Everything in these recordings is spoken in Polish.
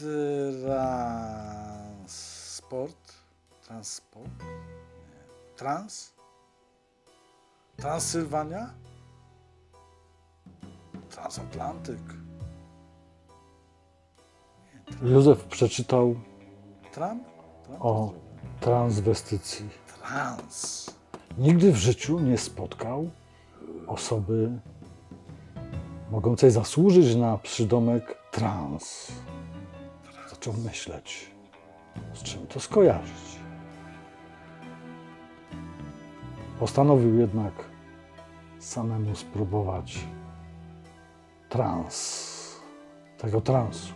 transport, transport, trans, Transylwania, transatlantyk. Józef przeczytał. Tram? Tram? O transwestycji. Trans. Nigdy w życiu nie spotkał osoby mogącej zasłużyć na przydomek trans czym myśleć, z czym to skojarzyć. Postanowił jednak samemu spróbować trans, tego transu.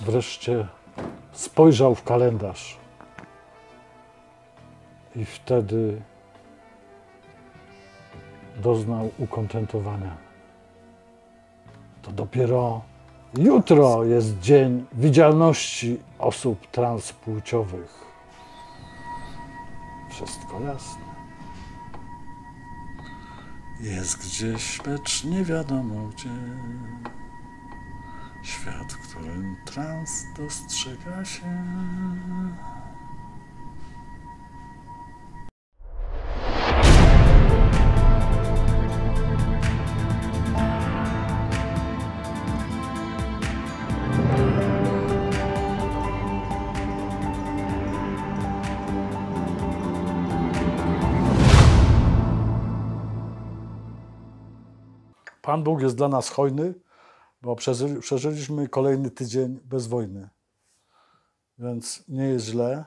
wreszcie spojrzał w kalendarz. I wtedy doznał ukontentowania. To dopiero jutro jest dzień widzialności osób transpłciowych. Wszystko jasne. Jest gdzieś, lecz nie wiadomo gdzie. Świat, w którym trans dostrzega się. Pan Bóg jest dla nas hojny, bo przeżyliśmy kolejny tydzień bez wojny. Więc nie jest źle.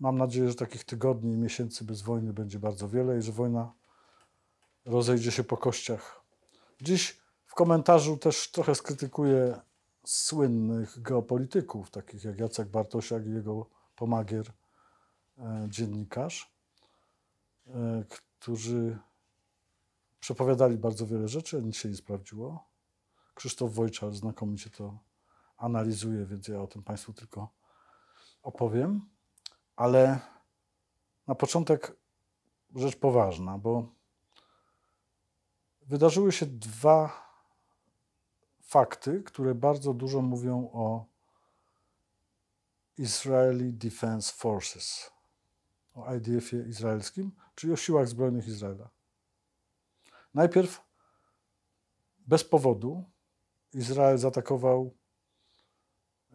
Mam nadzieję, że takich tygodni i miesięcy bez wojny będzie bardzo wiele i że wojna rozejdzie się po kościach. Dziś w komentarzu też trochę skrytykuję słynnych geopolityków, takich jak Jacek Bartosiak i jego pomagier, e, dziennikarz, e, którzy przepowiadali bardzo wiele rzeczy, nic się nie sprawdziło. Krzysztof Wojczar znakomicie to analizuje, więc ja o tym Państwu tylko opowiem. Ale na początek rzecz poważna, bo wydarzyły się dwa fakty, które bardzo dużo mówią o Israeli Defense Forces, o IDF-ie izraelskim, czyli o siłach zbrojnych Izraela. Najpierw bez powodu Izrael zaatakował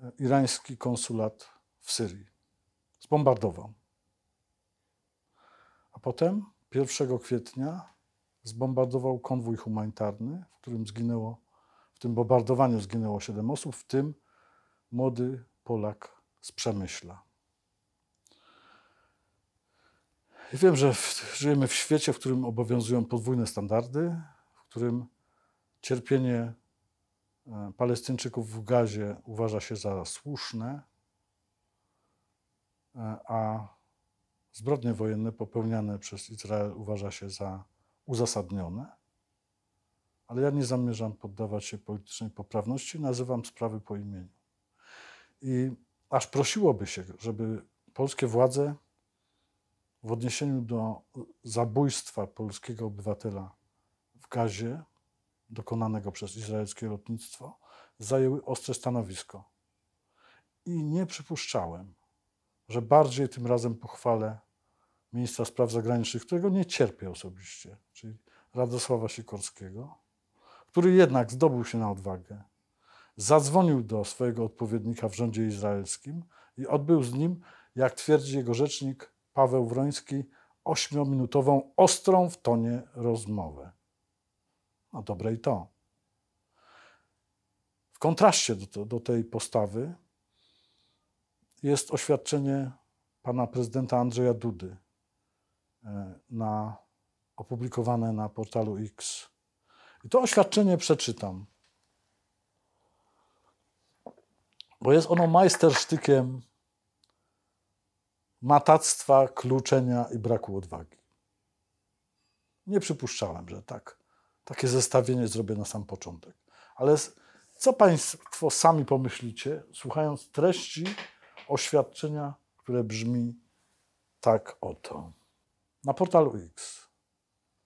e, irański konsulat w Syrii. Zbombardował. A potem 1 kwietnia zbombardował konwój humanitarny, w którym zginęło, w tym bombardowaniu zginęło 7 osób, w tym młody Polak z Przemyśla. I wiem, że w, żyjemy w świecie, w którym obowiązują podwójne standardy, w którym cierpienie E, Palestyńczyków w Gazie uważa się za słuszne, e, a zbrodnie wojenne popełniane przez Izrael uważa się za uzasadnione. Ale ja nie zamierzam poddawać się politycznej poprawności, nazywam sprawy po imieniu. I aż prosiłoby się, żeby polskie władze w odniesieniu do zabójstwa polskiego obywatela w Gazie dokonanego przez izraelskie lotnictwo zajęły ostre stanowisko. I nie przypuszczałem, że bardziej tym razem pochwalę ministra spraw zagranicznych, którego nie cierpię osobiście, czyli Radosława Sikorskiego, który jednak zdobył się na odwagę. Zadzwonił do swojego odpowiednika w rządzie izraelskim i odbył z nim, jak twierdzi jego rzecznik Paweł Wroński, ośmiominutową, ostrą w tonie rozmowę. A dobre i to. W kontraście do, do tej postawy jest oświadczenie pana prezydenta Andrzeja Dudy e, na, opublikowane na portalu X. I to oświadczenie przeczytam, bo jest ono majstersztykiem matactwa, kluczenia i braku odwagi. Nie przypuszczałem, że tak takie zestawienie zrobię na sam początek. Ale co Państwo sami pomyślicie, słuchając treści oświadczenia, które brzmi tak oto. Na portalu X,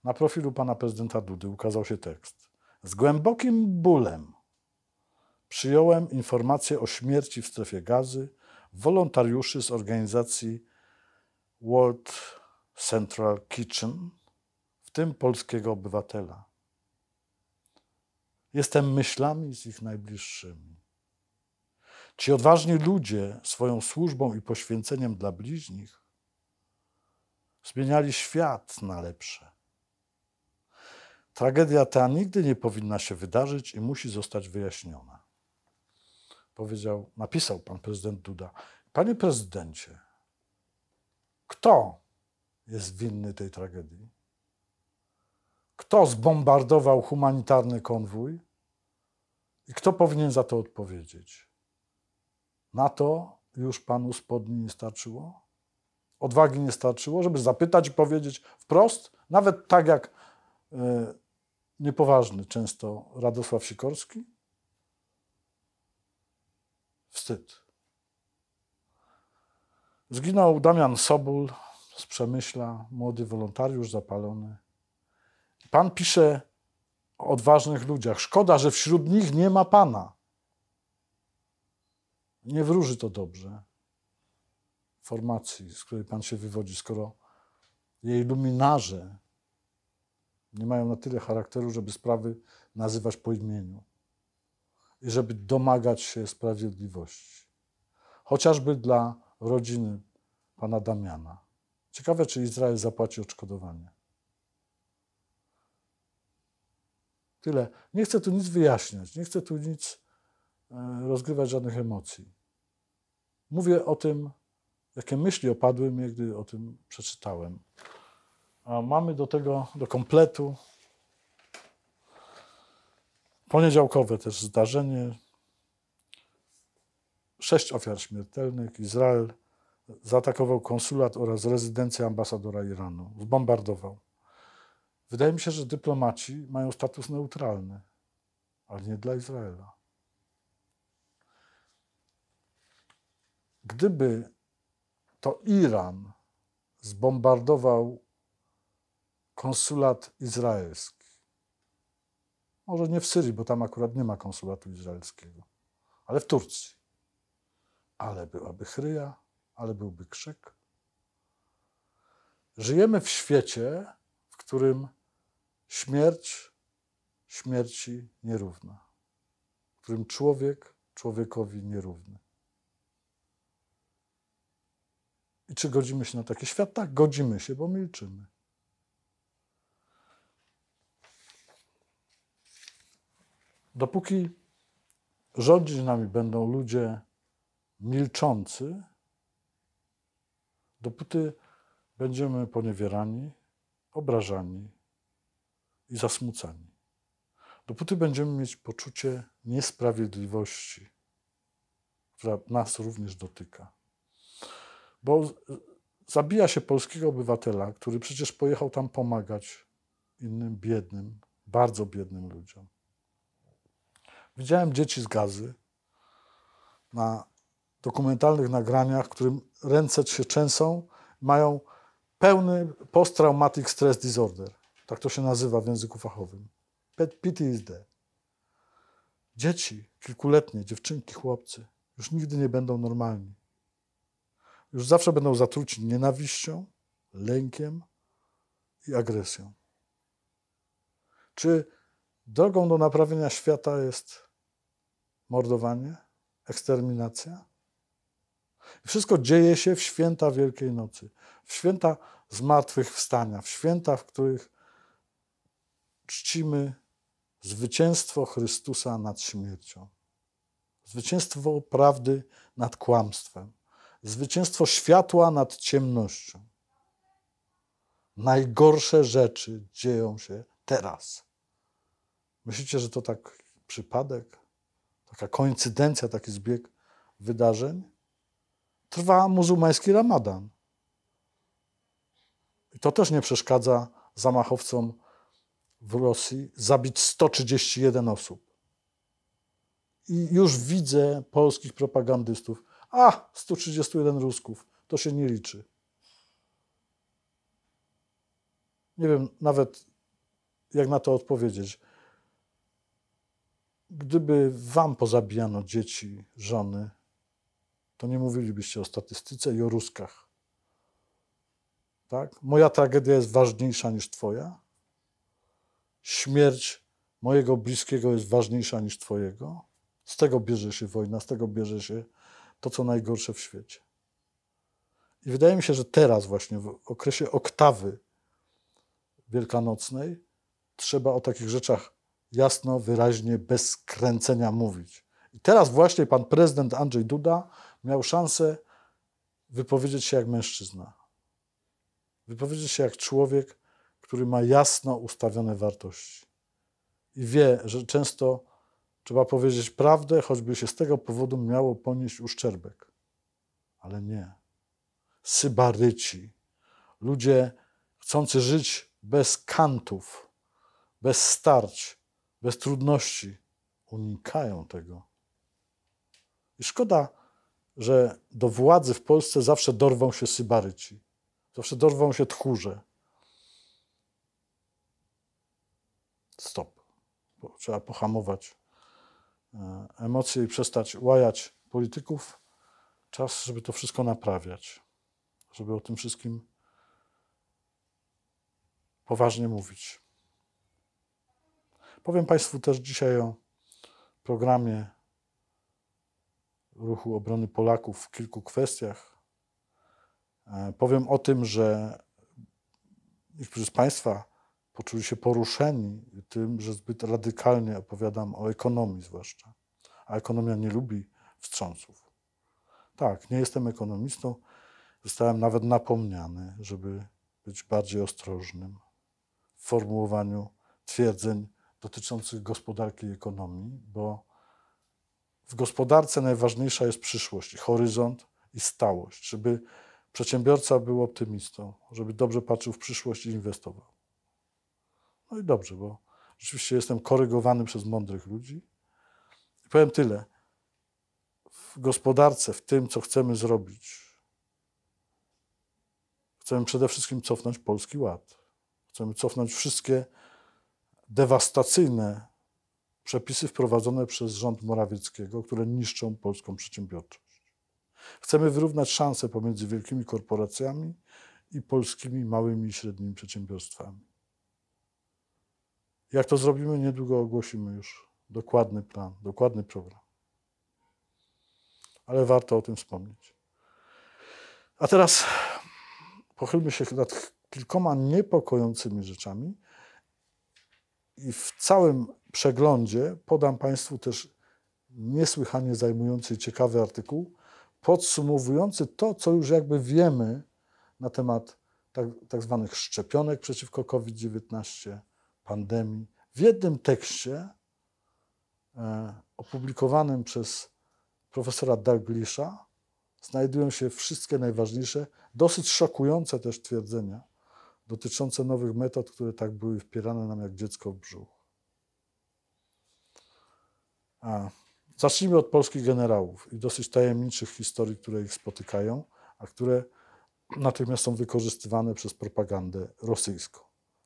na profilu pana prezydenta Dudy ukazał się tekst. Z głębokim bólem przyjąłem informację o śmierci w strefie gazy wolontariuszy z organizacji World Central Kitchen, w tym polskiego obywatela. Jestem myślami z ich najbliższymi. Ci odważni ludzie swoją służbą i poświęceniem dla bliźnich zmieniali świat na lepsze. Tragedia ta nigdy nie powinna się wydarzyć i musi zostać wyjaśniona. Powiedział, napisał pan prezydent Duda. Panie prezydencie, kto jest winny tej tragedii? kto zbombardował humanitarny konwój i kto powinien za to odpowiedzieć. Na to już panu spodni nie starczyło? Odwagi nie starczyło, żeby zapytać i powiedzieć wprost, nawet tak jak y, niepoważny często Radosław Sikorski? Wstyd. Zginął Damian Sobul z Przemyśla, młody wolontariusz zapalony Pan pisze o odważnych ludziach. Szkoda, że wśród nich nie ma Pana. Nie wróży to dobrze formacji, z której Pan się wywodzi, skoro jej luminarze nie mają na tyle charakteru, żeby sprawy nazywać po imieniu i żeby domagać się sprawiedliwości. Chociażby dla rodziny pana Damiana. Ciekawe, czy Izrael zapłaci odszkodowanie. Tyle. Nie chcę tu nic wyjaśniać, nie chcę tu nic e, rozgrywać żadnych emocji. Mówię o tym, jakie myśli opadły mnie, gdy o tym przeczytałem. A mamy do tego, do kompletu poniedziałkowe też zdarzenie. Sześć ofiar śmiertelnych. Izrael zaatakował konsulat oraz rezydencję ambasadora Iranu. Zbombardował. Wydaje mi się, że dyplomaci mają status neutralny, ale nie dla Izraela. Gdyby to Iran zbombardował konsulat izraelski, może nie w Syrii, bo tam akurat nie ma konsulatu izraelskiego, ale w Turcji, ale byłaby chryja, ale byłby krzyk. Żyjemy w świecie, w którym Śmierć śmierci nierówna, w którym człowiek człowiekowi nierówny. I czy godzimy się na taki świat? Tak, godzimy się, bo milczymy. Dopóki rządzić nami będą ludzie milczący, dopóty będziemy poniewierani, obrażani, i zasmucani. Dopóty będziemy mieć poczucie niesprawiedliwości, która nas również dotyka. Bo zabija się polskiego obywatela, który przecież pojechał tam pomagać innym biednym, bardzo biednym ludziom. Widziałem dzieci z gazy na dokumentalnych nagraniach, którym ręce się są mają pełny posttraumatic stress disorder. Tak to się nazywa w języku fachowym. PTSD. Dzieci, kilkuletnie, dziewczynki, chłopcy, już nigdy nie będą normalni. Już zawsze będą zatruci nienawiścią, lękiem i agresją. Czy drogą do naprawienia świata jest mordowanie, eksterminacja? Wszystko dzieje się w święta Wielkiej Nocy, w święta zmartwychwstania, w święta, w których czcimy zwycięstwo Chrystusa nad śmiercią, zwycięstwo prawdy nad kłamstwem, zwycięstwo światła nad ciemnością. Najgorsze rzeczy dzieją się teraz. Myślicie, że to tak przypadek, taka koincydencja, taki zbieg wydarzeń? Trwa muzułmański ramadan. I to też nie przeszkadza zamachowcom w Rosji zabić 131 osób. I już widzę polskich propagandystów. A, 131 Rusków, to się nie liczy. Nie wiem nawet, jak na to odpowiedzieć. Gdyby wam pozabijano dzieci, żony, to nie mówilibyście o statystyce i o Ruskach. Tak? Moja tragedia jest ważniejsza niż twoja? śmierć mojego bliskiego jest ważniejsza niż Twojego. Z tego bierze się wojna, z tego bierze się to, co najgorsze w świecie. I wydaje mi się, że teraz, właśnie w okresie oktawy wielkanocnej, trzeba o takich rzeczach jasno, wyraźnie, bez kręcenia mówić. I teraz właśnie pan prezydent Andrzej Duda miał szansę wypowiedzieć się jak mężczyzna, wypowiedzieć się jak człowiek, który ma jasno ustawione wartości i wie, że często trzeba powiedzieć prawdę, choćby się z tego powodu miało ponieść uszczerbek. Ale nie. Sybaryci, ludzie chcący żyć bez kantów, bez starć, bez trudności, unikają tego. I szkoda, że do władzy w Polsce zawsze dorwą się sybaryci, zawsze dorwą się tchórze stop. Trzeba pohamować e, emocje i przestać łajać polityków. Czas, żeby to wszystko naprawiać, żeby o tym wszystkim poważnie mówić. Powiem Państwu też dzisiaj o programie ruchu obrony Polaków w kilku kwestiach. E, powiem o tym, że niektórzy z Państwa poczuli się poruszeni tym, że zbyt radykalnie opowiadam o ekonomii zwłaszcza. A ekonomia nie lubi wstrząsów. Tak, nie jestem ekonomistą. Zostałem nawet napomniany, żeby być bardziej ostrożnym w formułowaniu twierdzeń dotyczących gospodarki i ekonomii, bo w gospodarce najważniejsza jest przyszłość, horyzont i stałość, żeby przedsiębiorca był optymistą, żeby dobrze patrzył w przyszłość i inwestował. No i dobrze, bo rzeczywiście jestem korygowany przez mądrych ludzi. I powiem tyle. W gospodarce, w tym, co chcemy zrobić, chcemy przede wszystkim cofnąć polski ład. Chcemy cofnąć wszystkie dewastacyjne przepisy wprowadzone przez rząd Morawieckiego, które niszczą polską przedsiębiorczość. Chcemy wyrównać szanse pomiędzy wielkimi korporacjami i polskimi małymi i średnimi przedsiębiorstwami. Jak to zrobimy, niedługo ogłosimy już dokładny plan, dokładny program. Ale warto o tym wspomnieć. A teraz pochylmy się nad kilkoma niepokojącymi rzeczami i w całym przeglądzie podam Państwu też niesłychanie zajmujący i ciekawy artykuł podsumowujący to, co już jakby wiemy na temat tak, tak zwanych szczepionek przeciwko COVID-19, pandemii, w jednym tekście e, opublikowanym przez profesora Dalglisza znajdują się wszystkie najważniejsze, dosyć szokujące też twierdzenia dotyczące nowych metod, które tak były wpierane nam jak dziecko w brzuch. A, zacznijmy od polskich generałów i dosyć tajemniczych historii, które ich spotykają, a które natychmiast są wykorzystywane przez propagandę rosyjską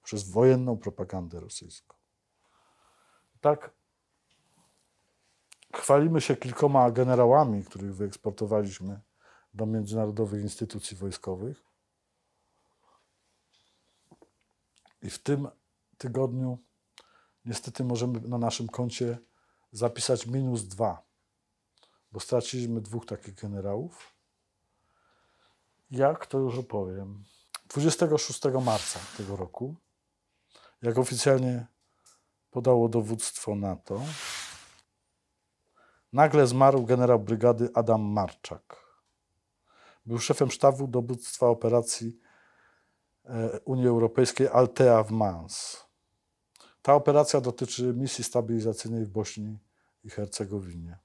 przez wojenną propagandę rosyjską. Tak. Chwalimy się kilkoma generałami, których wyeksportowaliśmy do międzynarodowych instytucji wojskowych. I w tym tygodniu niestety możemy na naszym koncie zapisać minus dwa, bo straciliśmy dwóch takich generałów. Jak to już opowiem. 26 marca tego roku jak oficjalnie podało dowództwo NATO, nagle zmarł generał brygady Adam Marczak. Był szefem sztabu dowództwa operacji e, Unii Europejskiej Altea w Mans. Ta operacja dotyczy misji stabilizacyjnej w Bośni i Hercegowinie.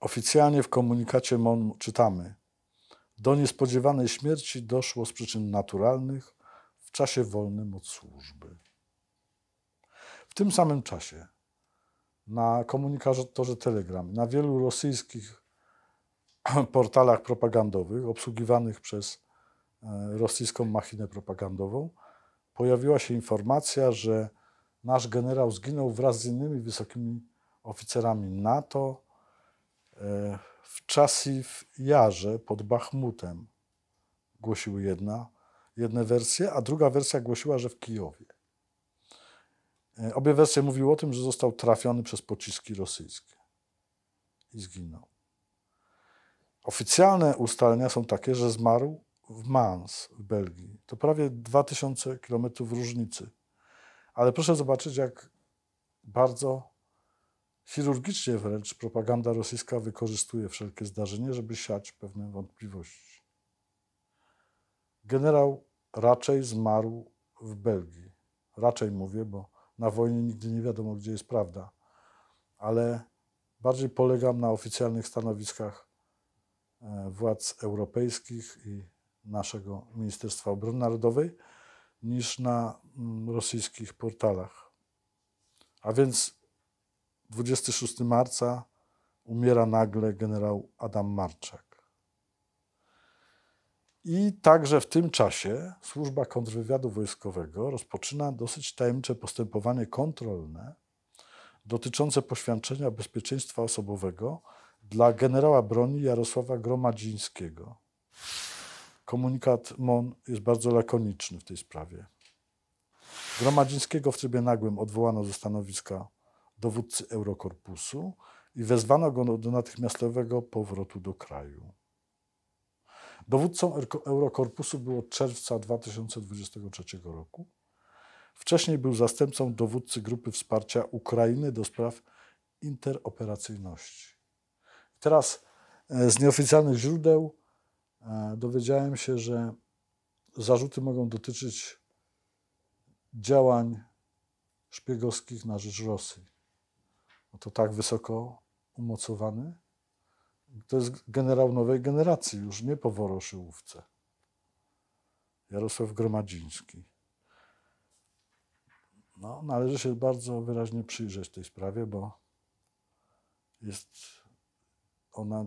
Oficjalnie w komunikacie MON czytamy: do niespodziewanej śmierci doszło z przyczyn naturalnych w czasie wolnym od służby. W tym samym czasie na komunikatorze Telegram, na wielu rosyjskich portalach propagandowych obsługiwanych przez e, rosyjską machinę propagandową, pojawiła się informacja, że nasz generał zginął wraz z innymi wysokimi oficerami NATO e, w Czasiw Jarze pod Bachmutem głosiły jedna, jedne wersje, a druga wersja głosiła, że w Kijowie. E, obie wersje mówiły o tym, że został trafiony przez pociski rosyjskie i zginął. Oficjalne ustalenia są takie, że zmarł w Mans w Belgii. To prawie 2000 km różnicy. Ale proszę zobaczyć, jak bardzo Chirurgicznie wręcz propaganda rosyjska wykorzystuje wszelkie zdarzenie, żeby siać pewne wątpliwości. Generał raczej zmarł w Belgii. Raczej mówię, bo na wojnie nigdy nie wiadomo, gdzie jest prawda. Ale bardziej polegam na oficjalnych stanowiskach e, władz europejskich i naszego Ministerstwa Obrony Narodowej niż na mm, rosyjskich portalach. A więc 26 marca umiera nagle generał Adam Marczak. I także w tym czasie służba kontrwywiadu wojskowego rozpoczyna dosyć tajemnicze postępowanie kontrolne dotyczące poświadczenia bezpieczeństwa osobowego dla generała broni Jarosława Gromadzińskiego. Komunikat MON jest bardzo lakoniczny w tej sprawie. Gromadzińskiego w trybie nagłym odwołano ze stanowiska dowódcy Eurokorpusu i wezwano go do natychmiastowego powrotu do kraju. Dowódcą Eurokorpusu było czerwca 2023 roku. Wcześniej był zastępcą dowódcy Grupy Wsparcia Ukrainy do spraw interoperacyjności. Teraz e, z nieoficjalnych źródeł e, dowiedziałem się, że zarzuty mogą dotyczyć działań szpiegowskich na rzecz Rosji no to tak wysoko umocowany. To jest generał nowej generacji, już nie po Woroszyłówce. Jarosław Gromadziński. No, należy się bardzo wyraźnie przyjrzeć tej sprawie, bo jest ona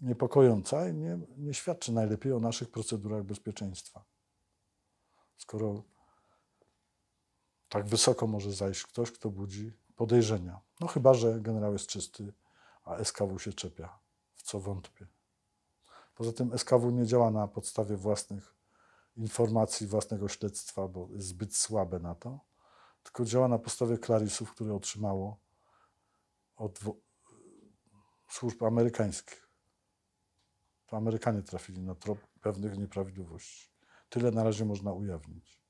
niepokojąca i nie, nie świadczy najlepiej o naszych procedurach bezpieczeństwa. Skoro tak wysoko może zajść ktoś, kto budzi podejrzenia. No chyba, że generał jest czysty, a SKW się czepia, w co wątpię. Poza tym SKW nie działa na podstawie własnych informacji, własnego śledztwa, bo jest zbyt słabe na to, tylko działa na podstawie klarisów, które otrzymało od służb amerykańskich. To Amerykanie trafili na trop pewnych nieprawidłowości. Tyle na razie można ujawnić.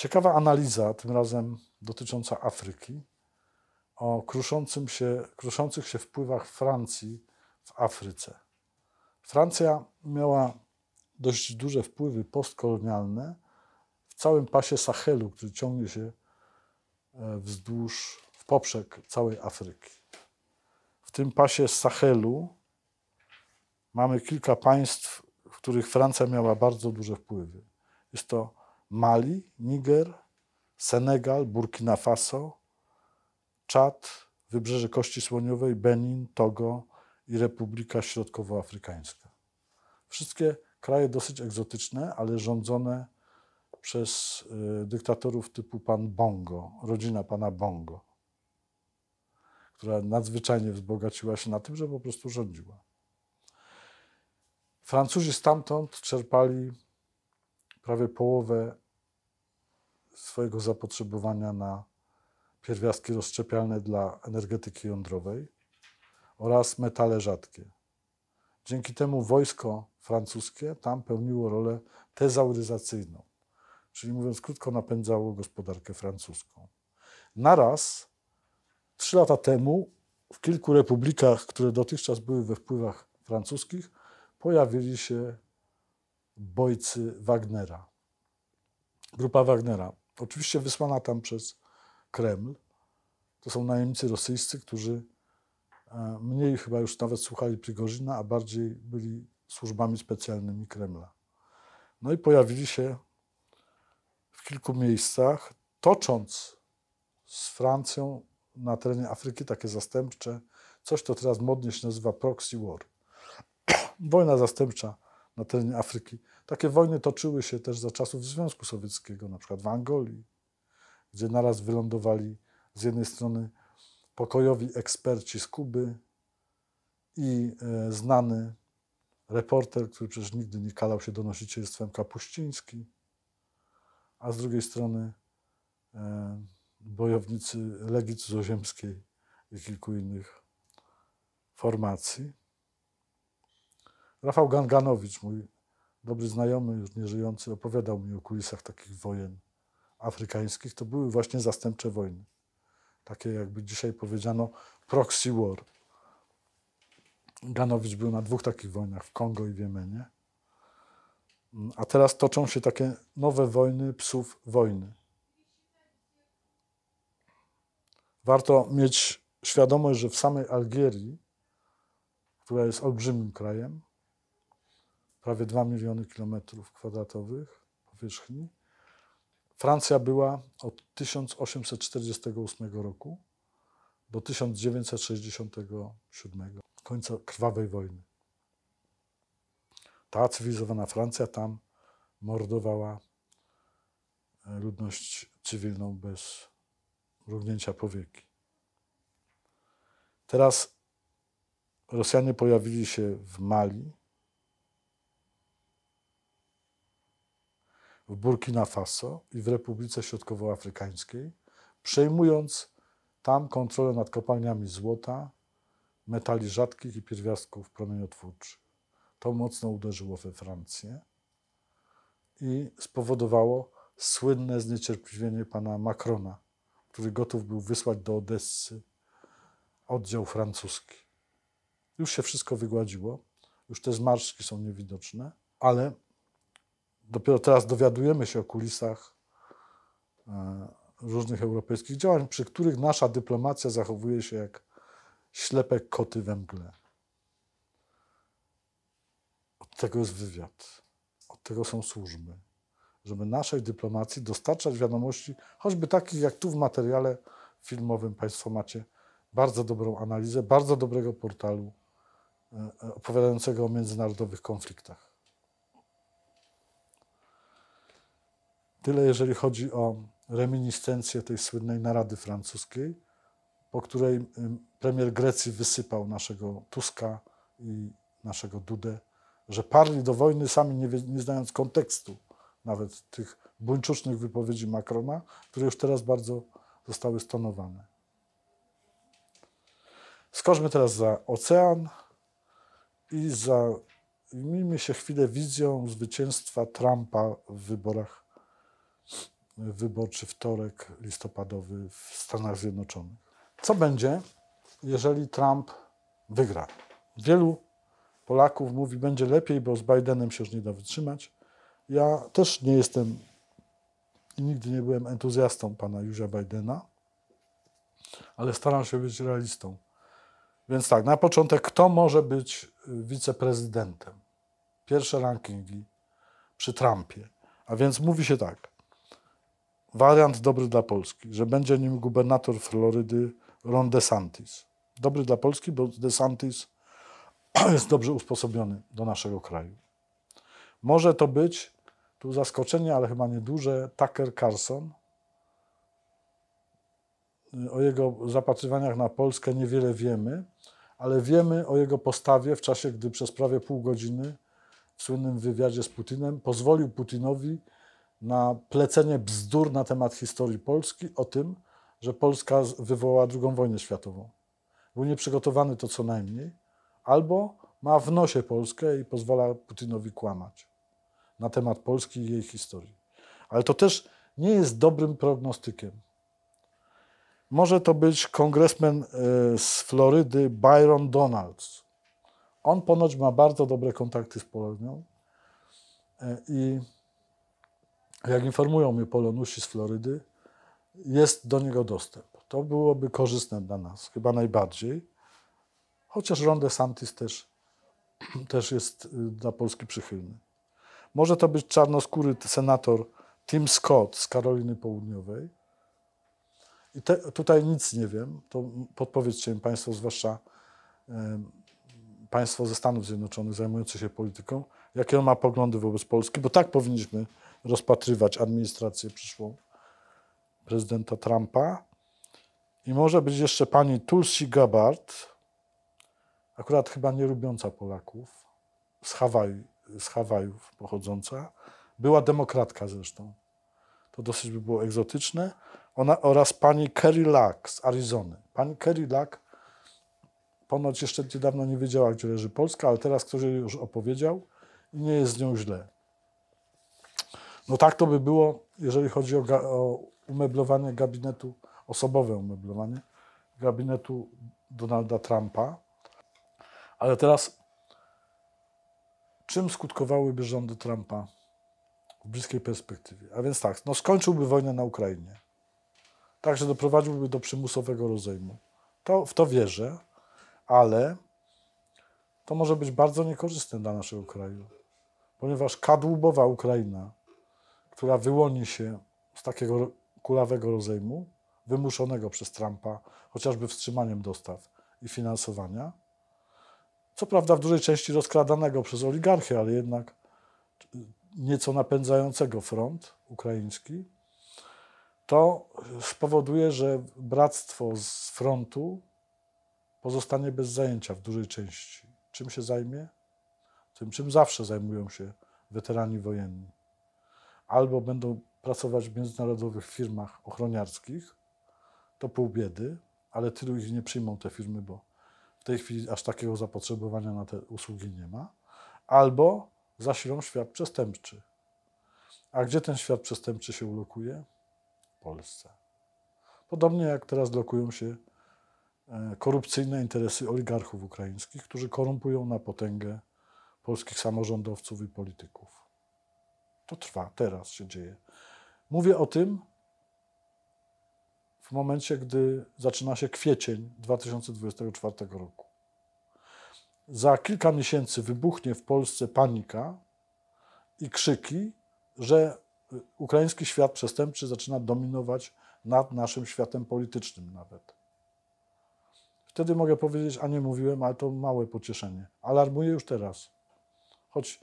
Ciekawa analiza, tym razem dotycząca Afryki, o kruszącym się, kruszących się wpływach Francji w Afryce. Francja miała dość duże wpływy postkolonialne w całym pasie Sahelu, który ciągnie się e, wzdłuż, w poprzek całej Afryki. W tym pasie Sahelu mamy kilka państw, w których Francja miała bardzo duże wpływy. Jest to Mali, Niger, Senegal, Burkina Faso, Czad, Wybrzeże Kości Słoniowej, Benin, Togo i Republika Środkowoafrykańska. Wszystkie kraje dosyć egzotyczne, ale rządzone przez y, dyktatorów typu pan Bongo, rodzina pana Bongo, która nadzwyczajnie wzbogaciła się na tym, że po prostu rządziła. Francuzi stamtąd czerpali prawie połowę swojego zapotrzebowania na pierwiastki rozszczepialne dla energetyki jądrowej oraz metale rzadkie. Dzięki temu wojsko francuskie tam pełniło rolę tezauryzacyjną, czyli mówiąc krótko, napędzało gospodarkę francuską. Naraz, trzy lata temu, w kilku republikach, które dotychczas były we wpływach francuskich, pojawili się bojcy Wagnera. Grupa Wagnera, oczywiście wysłana tam przez Kreml. To są najemnicy rosyjscy, którzy e, mniej chyba już nawet słuchali Prigorzyna, a bardziej byli służbami specjalnymi Kremla. No i pojawili się w kilku miejscach, tocząc z Francją na terenie Afryki takie zastępcze, coś to teraz modnie się nazywa proxy war. Wojna zastępcza na terenie Afryki. Takie wojny toczyły się też za czasów Związku Sowieckiego, na przykład w Angolii, gdzie naraz wylądowali z jednej strony pokojowi eksperci z Kuby i e, znany reporter, który przecież nigdy nie kalał się donosicielstwem, Kapuściński, a z drugiej strony e, bojownicy Legii Cudzoziemskiej i kilku innych formacji. Rafał Ganganowicz, mój dobry znajomy, już nieżyjący, opowiadał mi o kulisach takich wojen afrykańskich. To były właśnie zastępcze wojny. Takie jakby dzisiaj powiedziano proxy war. Ganowicz był na dwóch takich wojnach, w Kongo i w Jemenie. A teraz toczą się takie nowe wojny psów wojny. Warto mieć świadomość, że w samej Algierii, która jest olbrzymim krajem, prawie 2 miliony kilometrów kwadratowych powierzchni. Francja była od 1848 roku do 1967, końca krwawej wojny. Ta cywilizowana Francja tam mordowała e, ludność cywilną bez mrugnięcia powieki. Teraz Rosjanie pojawili się w Mali, w Burkina Faso i w Republice Środkowoafrykańskiej, przejmując tam kontrolę nad kopalniami złota, metali rzadkich i pierwiastków promieniotwórczych. To mocno uderzyło we Francję i spowodowało słynne zniecierpliwienie pana Macrona, który gotów był wysłać do Odessy oddział francuski. Już się wszystko wygładziło, już te zmarszki są niewidoczne, ale dopiero teraz dowiadujemy się o kulisach e, różnych europejskich działań, przy których nasza dyplomacja zachowuje się jak ślepek koty we mgle. Od tego jest wywiad, od tego są służby, żeby naszej dyplomacji dostarczać wiadomości, choćby takich jak tu w materiale filmowym Państwo macie bardzo dobrą analizę, bardzo dobrego portalu e, opowiadającego o międzynarodowych konfliktach. Tyle jeżeli chodzi o reminiscencję tej słynnej narady francuskiej, po której y, premier Grecji wysypał naszego Tuska i naszego Dudę, że parli do wojny sami nie, nie znając kontekstu nawet tych buńczucznych wypowiedzi Macrona, które już teraz bardzo zostały stonowane. Skoczmy teraz za ocean i zajmijmy się chwilę wizją zwycięstwa Trumpa w wyborach wyborczy wtorek listopadowy w Stanach Zjednoczonych. Co będzie, jeżeli Trump wygra? Wielu Polaków mówi, będzie lepiej, bo z Bidenem się już nie da wytrzymać. Ja też nie jestem i nigdy nie byłem entuzjastą pana Józia Bidena, ale staram się być realistą. Więc tak, na początek, kto może być y, wiceprezydentem? Pierwsze rankingi przy Trumpie. A więc mówi się tak wariant dobry dla Polski, że będzie nim gubernator Florydy Ron DeSantis. Dobry dla Polski, bo DeSantis jest dobrze usposobiony do naszego kraju. Może to być, tu zaskoczenie, ale chyba nieduże, Tucker Carlson. O jego zapatrywaniach na Polskę niewiele wiemy, ale wiemy o jego postawie w czasie, gdy przez prawie pół godziny w słynnym wywiadzie z Putinem pozwolił Putinowi na plecenie bzdur na temat historii Polski o tym, że Polska wywołała II wojnę światową. Był nieprzygotowany to co najmniej, albo ma w nosie Polskę i pozwala Putinowi kłamać na temat Polski i jej historii. Ale to też nie jest dobrym prognostykiem. Może to być kongresmen e, z Florydy Byron Donalds. On ponoć ma bardzo dobre kontakty z Polonią e, i jak informują mnie Polonusi z Florydy, jest do niego dostęp. To byłoby korzystne dla nas, chyba najbardziej. Chociaż Ron DeSantis też, też jest y, dla Polski przychylny. Może to być czarnoskóry senator Tim Scott z Karoliny Południowej. I te, tutaj nic nie wiem, to podpowiedzcie mi Państwo, zwłaszcza y, Państwo ze Stanów Zjednoczonych zajmujące się polityką, jakie on ma poglądy wobec Polski, bo tak powinniśmy rozpatrywać administrację przyszłą prezydenta Trumpa. I może być jeszcze pani Tulsi Gabbard, akurat chyba nie lubiąca Polaków, z, Hawaj, z Hawajów pochodząca. Była demokratka zresztą. To dosyć by było egzotyczne. Ona oraz pani Kerry Lack z Arizony. Pani Kerry Lack ponoć jeszcze niedawno nie wiedziała, gdzie leży Polska, ale teraz ktoś jej już opowiedział i nie jest z nią źle. No tak to by było, jeżeli chodzi o, o umeblowanie gabinetu, osobowe umeblowanie gabinetu Donalda Trumpa. Ale teraz, czym skutkowałyby rządy Trumpa w bliskiej perspektywie? A więc tak, no skończyłby wojnę na Ukrainie. Także doprowadziłby do przymusowego rozejmu. To, w to wierzę, ale to może być bardzo niekorzystne dla naszego kraju, ponieważ kadłubowa Ukraina która wyłoni się z takiego kulawego rozejmu, wymuszonego przez Trumpa, chociażby wstrzymaniem dostaw i finansowania. Co prawda w dużej części rozkradanego przez oligarchię, ale jednak nieco napędzającego front ukraiński, to spowoduje, że bractwo z frontu pozostanie bez zajęcia w dużej części. Czym się zajmie? Tym, czym zawsze zajmują się weterani wojenni albo będą pracować w międzynarodowych firmach ochroniarskich, to pół biedy, ale tylu ich nie przyjmą te firmy, bo w tej chwili aż takiego zapotrzebowania na te usługi nie ma, albo zasilą świat przestępczy. A gdzie ten świat przestępczy się ulokuje? W Polsce. Podobnie jak teraz lokują się e, korupcyjne interesy oligarchów ukraińskich, którzy korumpują na potęgę polskich samorządowców i polityków. To trwa, teraz się dzieje. Mówię o tym w momencie, gdy zaczyna się kwiecień 2024 roku. Za kilka miesięcy wybuchnie w Polsce panika i krzyki, że ukraiński świat przestępczy zaczyna dominować nad naszym światem politycznym nawet. Wtedy mogę powiedzieć, a nie mówiłem, ale to małe pocieszenie. Alarmuję już teraz. Choć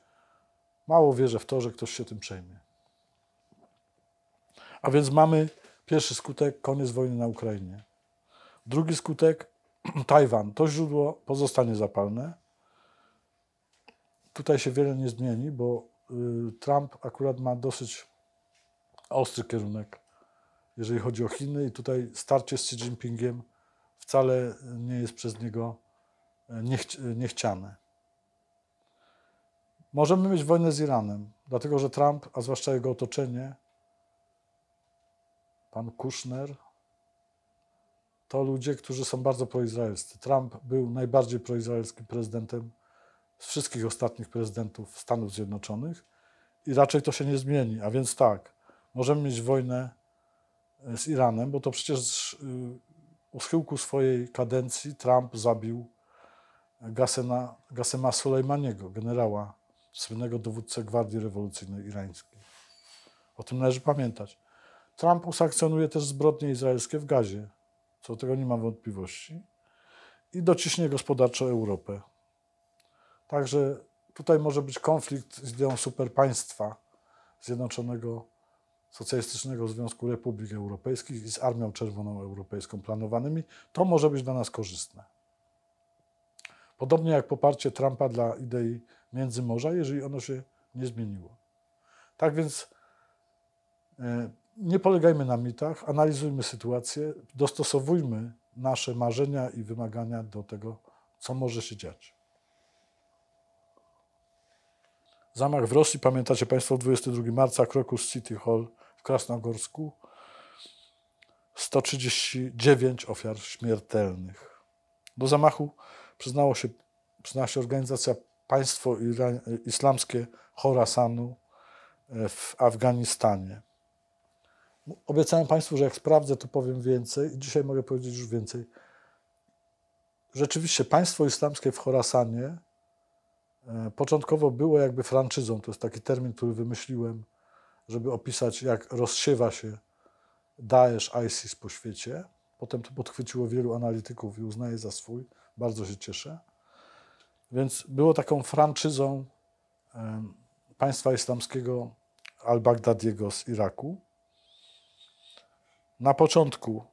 Mało wierzę w to, że ktoś się tym przejmie. A więc mamy pierwszy skutek koniec wojny na Ukrainie. Drugi skutek Tajwan. To źródło pozostanie zapalne. Tutaj się wiele nie zmieni, bo y, Trump akurat ma dosyć ostry kierunek, jeżeli chodzi o Chiny, i tutaj starcie z Xi Jinpingiem wcale nie jest przez niego e, niechciane. Możemy mieć wojnę z Iranem, dlatego że Trump, a zwłaszcza jego otoczenie, pan Kushner, to ludzie, którzy są bardzo proizraelscy. Trump był najbardziej proizraelskim prezydentem z wszystkich ostatnich prezydentów Stanów Zjednoczonych i raczej to się nie zmieni. A więc tak, możemy mieć wojnę e, z Iranem, bo to przecież y, u schyłku swojej kadencji Trump zabił Gasena, Gasema Soleimaniego, generała słynnego dowódcę Gwardii Rewolucyjnej Irańskiej. O tym należy pamiętać. Trump usankcjonuje też zbrodnie izraelskie w gazie, co do tego nie mam wątpliwości, i dociśnie gospodarczo Europę. Także tutaj może być konflikt z ideą superpaństwa Zjednoczonego Socjalistycznego Związku Republik Europejskich i z Armią Czerwoną Europejską planowanymi. To może być dla nas korzystne. Podobnie jak poparcie Trumpa dla idei międzymorza, jeżeli ono się nie zmieniło. Tak więc e, nie polegajmy na mitach, analizujmy sytuację, dostosowujmy nasze marzenia i wymagania do tego, co może się dziać. Zamach w Rosji, pamiętacie Państwo, 22 marca, Krokus City Hall w Krasnogorsku. 139 ofiar śmiertelnych. Do zamachu przyznała się, przyznała się organizacja państwo islamskie Chorasanu e, w Afganistanie. Obiecałem Państwu, że jak sprawdzę, to powiem więcej. I dzisiaj mogę powiedzieć już więcej. Rzeczywiście państwo islamskie w Chorasanie e, początkowo było jakby franczyzą. To jest taki termin, który wymyśliłem, żeby opisać, jak rozsiewa się Daesh, ISIS po świecie. Potem to podchwyciło wielu analityków i uznaję za swój. Bardzo się cieszę. Więc było taką franczyzą państwa islamskiego al-Baghdadiego z Iraku. Na początku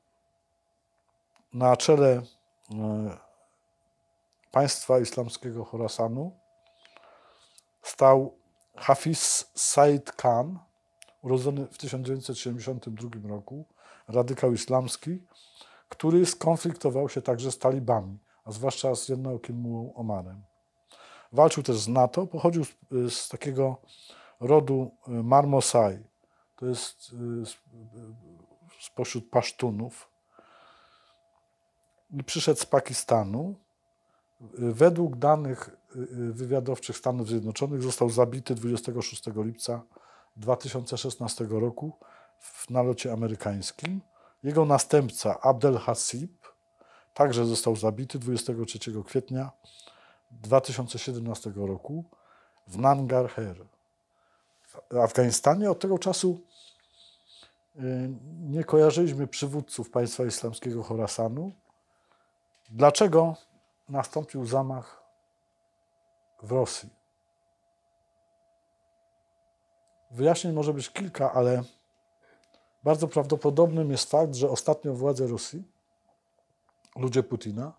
na czele e, państwa islamskiego Chorasanu stał Hafiz Said Khan, urodzony w 1972 roku, radykał islamski, który skonfliktował się także z talibami a zwłaszcza z jednookim omarem. Walczył też z NATO, pochodził z, y, z takiego rodu y, Marmosai, to jest y, spośród Pasztunów, i przyszedł z Pakistanu. Według danych wywiadowczych Stanów Zjednoczonych został zabity 26 lipca 2016 roku w nalocie amerykańskim. Jego następca Abdel Hasib także został zabity 23 kwietnia 2017 roku w Nangarher w Afganistanie. Od tego czasu y, nie kojarzyliśmy przywódców państwa islamskiego Chorasanu. Dlaczego nastąpił zamach w Rosji? Wyjaśnień może być kilka, ale bardzo prawdopodobnym jest fakt, że ostatnio władze Rosji ludzie Putina,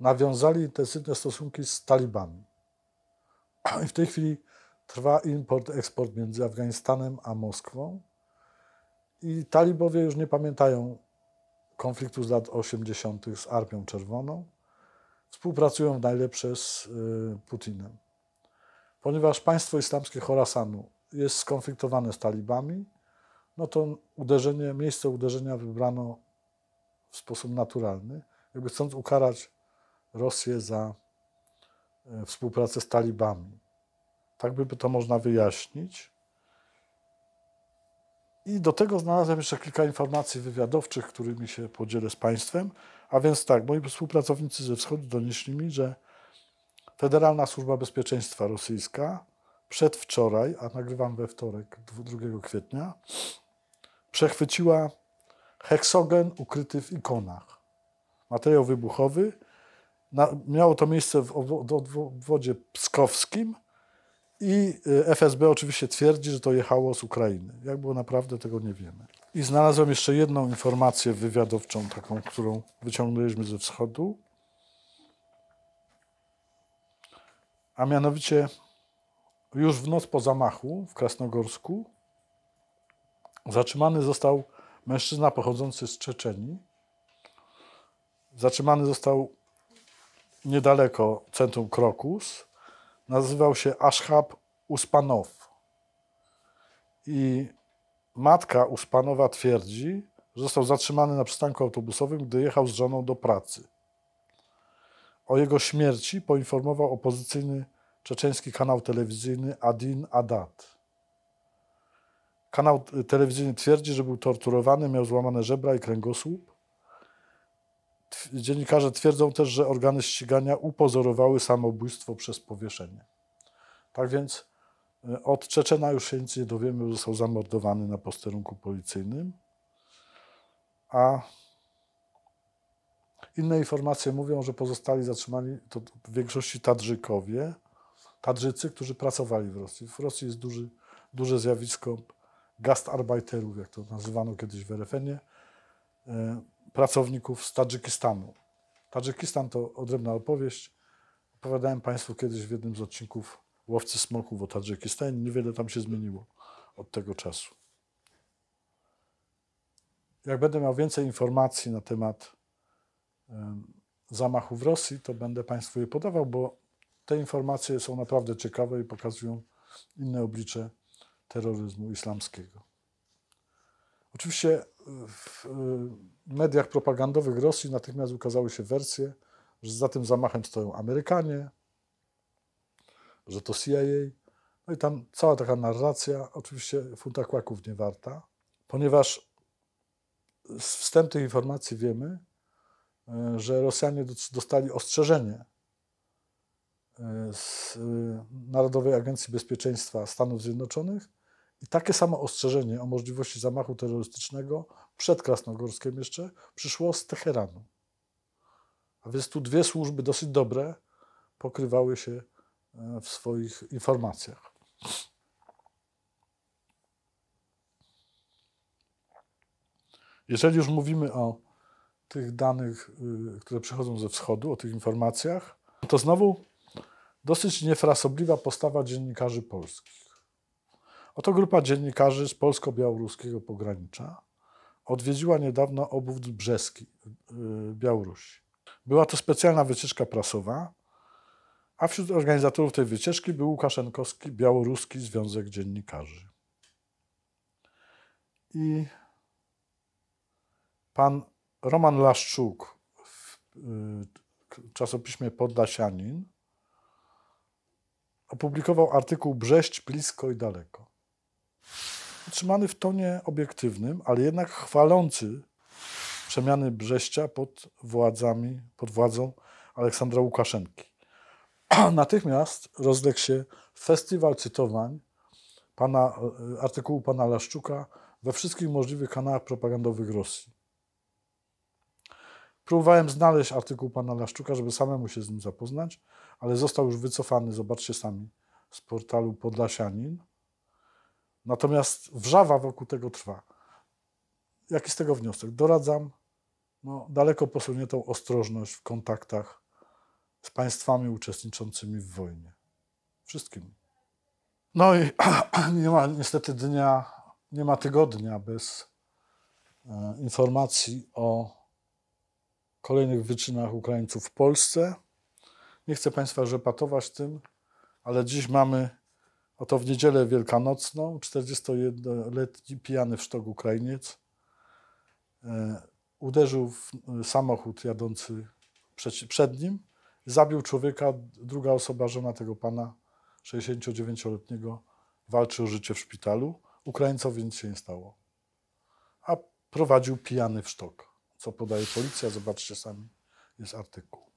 nawiązali intensywne stosunki z talibami. I w tej chwili trwa import-eksport między Afganistanem a Moskwą. I talibowie już nie pamiętają konfliktu z lat 80. z Armią Czerwoną. Współpracują w najlepsze z y, Putinem. Ponieważ państwo islamskie Chorasanu jest skonfliktowane z talibami, no to uderzenie, miejsce uderzenia wybrano w sposób naturalny jakby chcąc ukarać Rosję za e, współpracę z talibami. Tak by to można wyjaśnić. I do tego znalazłem jeszcze kilka informacji wywiadowczych, którymi się podzielę z Państwem. A więc tak, moi współpracownicy ze wschodu donieśli mi, że Federalna Służba Bezpieczeństwa Rosyjska przedwczoraj, a nagrywam we wtorek 2 kwietnia, przechwyciła heksogen ukryty w ikonach materiał wybuchowy. Na, miało to miejsce w obwodzie pskowskim i e, FSB oczywiście twierdzi, że to jechało z Ukrainy. Jak było naprawdę, tego nie wiemy. I znalazłem jeszcze jedną informację wywiadowczą, taką, którą wyciągnęliśmy ze wschodu. A mianowicie już w noc po zamachu w Krasnogorsku zatrzymany został mężczyzna pochodzący z Czeczeni, Zatrzymany został niedaleko centrum Krokus. Nazywał się Ashab Uspanow. I matka Uspanowa twierdzi, że został zatrzymany na przystanku autobusowym, gdy jechał z żoną do pracy. O jego śmierci poinformował opozycyjny czeczeński kanał telewizyjny Adin Adat. Kanał y, telewizyjny twierdzi, że był torturowany, miał złamane żebra i kręgosłup Dziennikarze twierdzą też, że organy ścigania upozorowały samobójstwo przez powieszenie. Tak więc e, od Czeczena już się nic nie dowiemy, został zamordowany na posterunku policyjnym. A inne informacje mówią, że pozostali zatrzymani to w większości Tadżykowie, Tadżycy, którzy pracowali w Rosji. W Rosji jest duży, duże zjawisko gastarbeiterów, jak to nazywano kiedyś w RFN-ie e, pracowników z Tadżykistanu. Tadżykistan to odrębna opowieść. Opowiadałem Państwu kiedyś w jednym z odcinków Łowcy Smoków o Tadżykistanie. Niewiele tam się zmieniło od tego czasu. Jak będę miał więcej informacji na temat zamachu w Rosji, to będę Państwu je podawał, bo te informacje są naprawdę ciekawe i pokazują inne oblicze terroryzmu islamskiego. Oczywiście w y, mediach propagandowych Rosji natychmiast ukazały się wersje, że za tym zamachem stoją Amerykanie, że to CIA. No i tam cała taka narracja, oczywiście funta kłaków nie warta, ponieważ z wstępnych informacji wiemy, y, że Rosjanie dostali ostrzeżenie y, z Narodowej Agencji Bezpieczeństwa Stanów Zjednoczonych, i takie samo ostrzeżenie o możliwości zamachu terrorystycznego przed Krasnogórskiem jeszcze przyszło z Teheranu. A więc tu dwie służby dosyć dobre pokrywały się e, w swoich informacjach. Jeżeli już mówimy o tych danych, y, które przychodzą ze wschodu, o tych informacjach, to znowu dosyć niefrasobliwa postawa dziennikarzy polskich. Oto grupa dziennikarzy z polsko-białoruskiego pogranicza odwiedziła niedawno obwód brzeski y, Białorusi. Była to specjalna wycieczka prasowa, a wśród organizatorów tej wycieczki był Łukaszenkowski Białoruski Związek Dziennikarzy. I pan Roman Laszczuk w y, czasopiśmie Poddasianin opublikował artykuł Brześć blisko i daleko utrzymany w tonie obiektywnym, ale jednak chwalący przemiany Brześcia pod władzami, pod władzą Aleksandra Łukaszenki. Natychmiast rozległ się festiwal cytowań pana, e, artykułu pana Laszczuka we wszystkich możliwych kanałach propagandowych Rosji. Próbowałem znaleźć artykuł pana Laszczuka, żeby samemu się z nim zapoznać, ale został już wycofany, zobaczcie sami, z portalu Podlasianin. Natomiast wrzawa wokół tego trwa. Jaki z tego wniosek? Doradzam no, daleko posuniętą ostrożność w kontaktach z państwami uczestniczącymi w wojnie. Wszystkimi. No i nie ma niestety dnia, nie ma tygodnia bez e, informacji o kolejnych wyczynach Ukraińców w Polsce. Nie chcę Państwa rzepatować tym, ale dziś mamy Oto w niedzielę wielkanocną 41-letni pijany w sztok Ukrainiec e, uderzył w e, samochód jadący przed, przed nim, zabił człowieka, druga osoba, żona tego pana, 69-letniego, walczy o życie w szpitalu. Ukraińcowi nic się nie stało. A prowadził pijany w sztok, co podaje policja, zobaczcie sami, jest artykuł.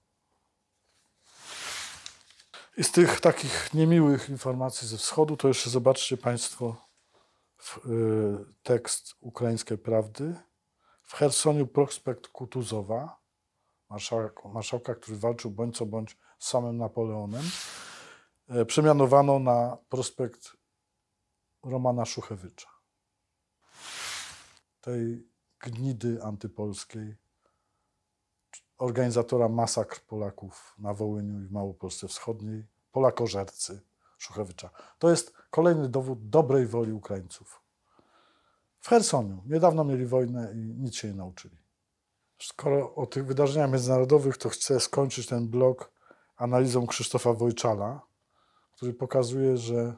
I z tych takich niemiłych informacji ze wschodu, to jeszcze zobaczcie Państwo w, y, tekst Ukraińskiej Prawdy. W Hersoniu prospekt Kutuzowa, marszałka, marszałka, który walczył bądź co bądź z samym Napoleonem, e, przemianowano na prospekt Romana Szuchewicza. Tej gnidy antypolskiej, organizatora masakr Polaków na Wołyniu i w Małopolsce Wschodniej, Polakożercy Szuchewicza. To jest kolejny dowód dobrej woli Ukraińców. W Hersoniu niedawno mieli wojnę i nic się nie nauczyli. Skoro o tych wydarzeniach międzynarodowych, to chcę skończyć ten blog analizą Krzysztofa Wojczala, który pokazuje, że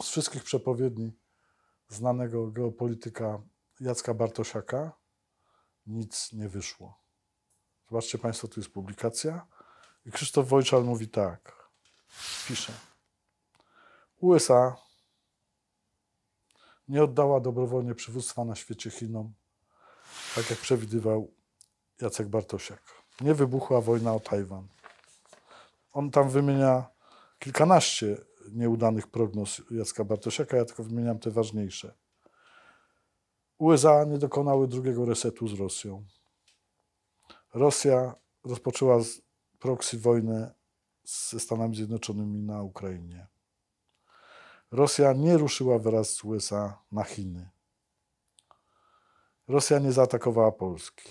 z wszystkich przepowiedni znanego geopolityka Jacka Bartosiaka nic nie wyszło. Zobaczcie Państwo, tu jest publikacja. I Krzysztof Wojczal mówi tak. Pisze. USA nie oddała dobrowolnie przywództwa na świecie Chinom, tak jak przewidywał Jacek Bartosiak. Nie wybuchła wojna o Tajwan. On tam wymienia kilkanaście nieudanych prognoz Jacka Bartosiaka, ja tylko wymieniam te ważniejsze. USA nie dokonały drugiego resetu z Rosją. Rosja rozpoczęła proxy wojnę ze Stanami Zjednoczonymi na Ukrainie. Rosja nie ruszyła wraz z USA na Chiny. Rosja nie zaatakowała Polski.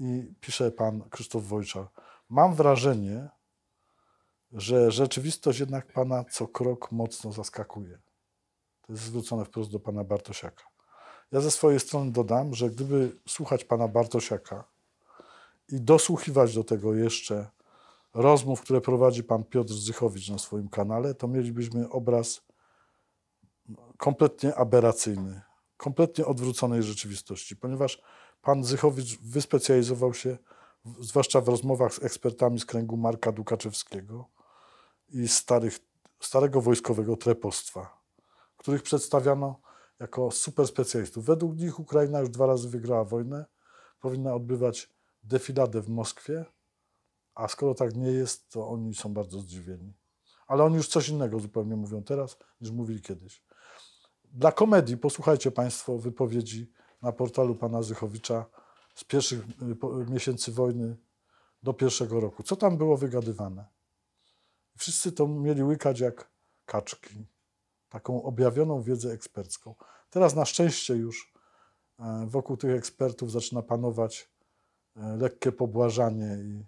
I pisze pan Krzysztof Wojcza. mam wrażenie, że rzeczywistość jednak pana co krok mocno zaskakuje. To jest zwrócone wprost do pana Bartosiaka. Ja ze swojej strony dodam, że gdyby słuchać pana Bartosiaka, i dosłuchiwać do tego jeszcze rozmów, które prowadzi pan Piotr Zychowicz na swoim kanale, to mielibyśmy obraz kompletnie aberracyjny, kompletnie odwróconej rzeczywistości, ponieważ pan Zychowicz wyspecjalizował się zwłaszcza w rozmowach z ekspertami z kręgu Marka Dukaczewskiego i starych, starego wojskowego trepostwa, których przedstawiano jako super specjalistów. Według nich Ukraina już dwa razy wygrała wojnę, powinna odbywać defiladę w Moskwie, a skoro tak nie jest, to oni są bardzo zdziwieni. Ale oni już coś innego zupełnie mówią teraz, niż mówili kiedyś. Dla komedii posłuchajcie Państwo wypowiedzi na portalu pana Zychowicza z pierwszych y, miesięcy wojny do pierwszego roku. Co tam było wygadywane? Wszyscy to mieli łykać jak kaczki, taką objawioną wiedzę ekspercką. Teraz na szczęście już e, wokół tych ekspertów zaczyna panować E, lekkie pobłażanie i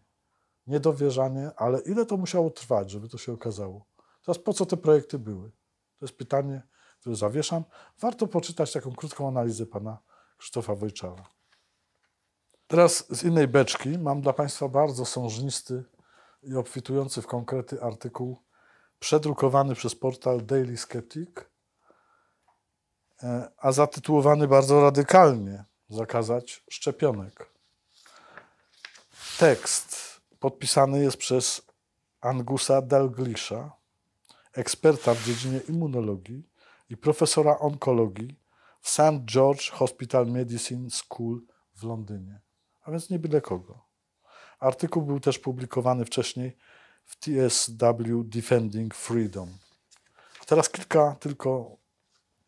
niedowierzanie, ale ile to musiało trwać, żeby to się okazało? Teraz po co te projekty były? To jest pytanie, które zawieszam. Warto poczytać taką krótką analizę pana Krzysztofa Wojczała. Teraz z innej beczki mam dla Państwa bardzo sążnisty i obfitujący w konkrety artykuł przedrukowany przez portal Daily Skeptic, e, a zatytułowany bardzo radykalnie Zakazać szczepionek tekst podpisany jest przez Angusa Dalglisha, eksperta w dziedzinie immunologii i profesora onkologii w St. George Hospital Medicine School w Londynie. A więc nie byle kogo. Artykuł był też publikowany wcześniej w TSW Defending Freedom. Teraz kilka tylko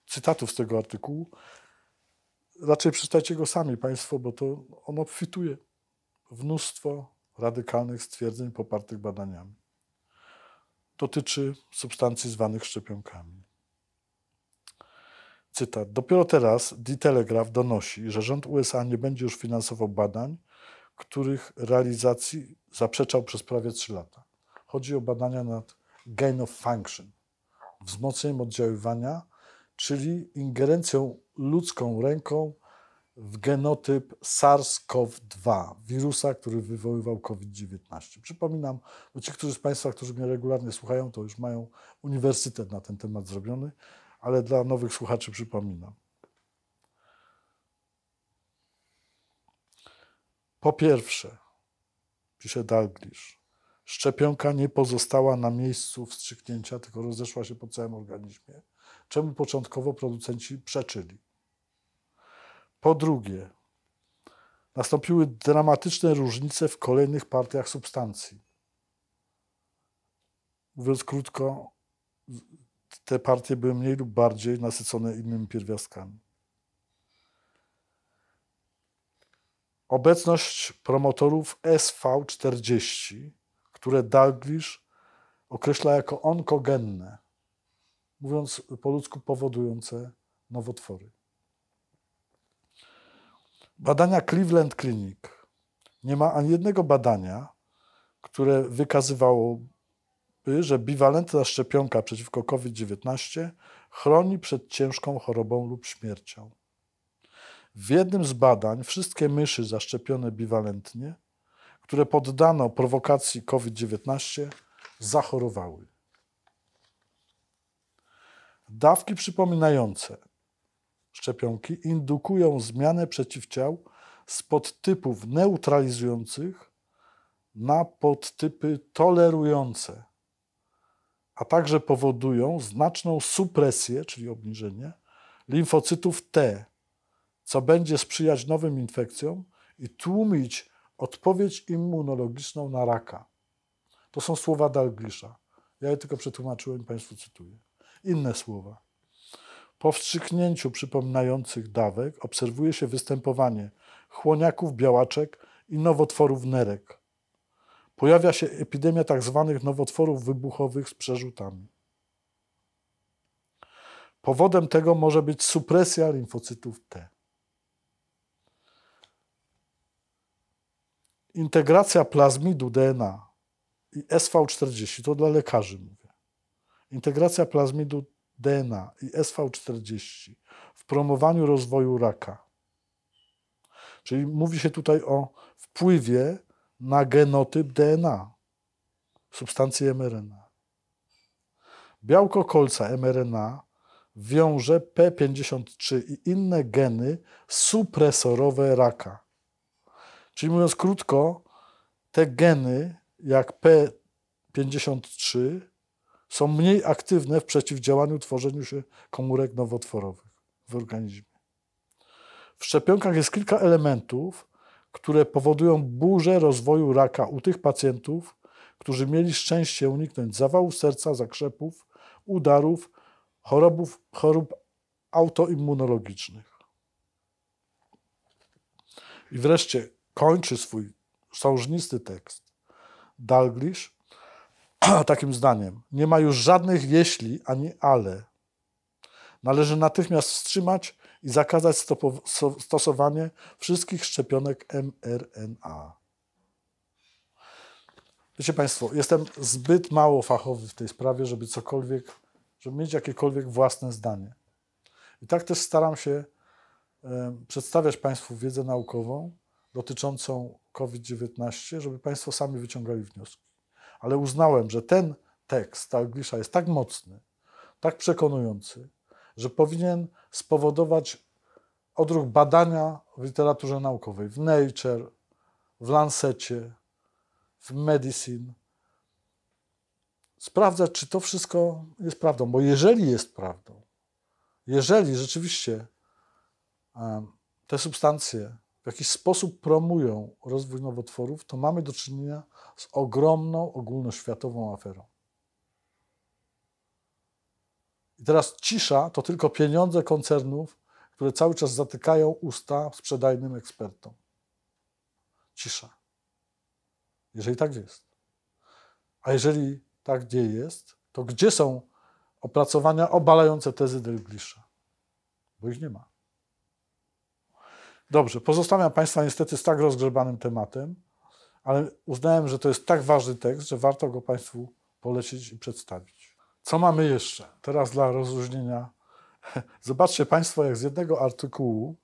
cytatów z tego artykułu. Raczej przeczytajcie go sami Państwo, bo to on obfituje mnóstwo radykalnych stwierdzeń popartych badaniami. Dotyczy substancji zwanych szczepionkami. Cytat. Dopiero teraz The Telegraph donosi, że rząd USA nie będzie już finansował badań, których realizacji zaprzeczał przez prawie 3 lata. Chodzi o badania nad gain of function, wzmocnieniem oddziaływania, czyli ingerencją ludzką ręką w genotyp SARS-CoV-2, wirusa, który wywoływał COVID-19. Przypominam, bo ci którzy z Państwa, którzy mnie regularnie słuchają, to już mają uniwersytet na ten temat zrobiony, ale dla nowych słuchaczy przypominam. Po pierwsze, pisze Dalglish, szczepionka nie pozostała na miejscu wstrzyknięcia, tylko rozeszła się po całym organizmie, czemu początkowo producenci przeczyli. Po drugie, nastąpiły dramatyczne różnice w kolejnych partiach substancji. Mówiąc krótko, te partie były mniej lub bardziej nasycone innymi pierwiastkami. Obecność promotorów SV40, które Dalglish określa jako onkogenne, mówiąc po ludzku powodujące nowotwory. Badania Cleveland Clinic. Nie ma ani jednego badania, które wykazywałoby, że biwalentna szczepionka przeciwko COVID-19 chroni przed ciężką chorobą lub śmiercią. W jednym z badań wszystkie myszy zaszczepione biwalentnie, które poddano prowokacji COVID-19, zachorowały. Dawki przypominające szczepionki indukują zmianę przeciwciał z podtypów neutralizujących na podtypy tolerujące, a także powodują znaczną supresję, czyli obniżenie limfocytów T, co będzie sprzyjać nowym infekcjom i tłumić odpowiedź immunologiczną na raka. To są słowa Dalglisza. Ja je tylko przetłumaczyłem, i Państwu cytuję. Inne słowa. Po wstrzyknięciu przypominających dawek obserwuje się występowanie chłoniaków, białaczek i nowotworów nerek. Pojawia się epidemia tzw. Tak nowotworów wybuchowych z przerzutami. Powodem tego może być supresja limfocytów T. Integracja plazmidu DNA i SV40, to dla lekarzy mówię. Integracja plazmidu DNA i SV40 w promowaniu rozwoju raka. Czyli mówi się tutaj o wpływie na genotyp DNA, substancji mRNA. Białko kolca mRNA wiąże P53 i inne geny supresorowe raka. Czyli mówiąc krótko, te geny jak P53 są mniej aktywne w przeciwdziałaniu tworzeniu się komórek nowotworowych w organizmie. W szczepionkach jest kilka elementów, które powodują burzę rozwoju raka u tych pacjentów, którzy mieli szczęście uniknąć zawału serca, zakrzepów, udarów, chorób chorób autoimmunologicznych. I wreszcie kończy swój sążnisty tekst Dalglish, takim zdaniem. Nie ma już żadnych jeśli ani ale. Należy natychmiast wstrzymać i zakazać stosowanie wszystkich szczepionek mRNA. Wiecie Państwo, jestem zbyt mało fachowy w tej sprawie, żeby cokolwiek, żeby mieć jakiekolwiek własne zdanie. I tak też staram się przedstawiać Państwu wiedzę naukową dotyczącą COVID-19, żeby Państwo sami wyciągali wnioski ale uznałem, że ten tekst Talglisza jest tak mocny, tak przekonujący, że powinien spowodować odruch badania w literaturze naukowej, w Nature, w Lancecie, w Medicine. Sprawdzać, czy to wszystko jest prawdą, bo jeżeli jest prawdą, jeżeli rzeczywiście te substancje w jakiś sposób promują rozwój nowotworów, to mamy do czynienia z ogromną ogólnoświatową aferą. I teraz cisza to tylko pieniądze koncernów, które cały czas zatykają usta sprzedajnym ekspertom. Cisza. Jeżeli tak jest. A jeżeli tak nie jest, to gdzie są opracowania obalające tezy Delglisza? Bo ich nie ma. Dobrze, pozostawiam Państwa niestety z tak rozgrzebanym tematem, ale uznałem, że to jest tak ważny tekst, że warto go Państwu polecić i przedstawić. Co mamy jeszcze? Teraz dla rozróżnienia. Zobaczcie Państwo, jak z jednego artykułu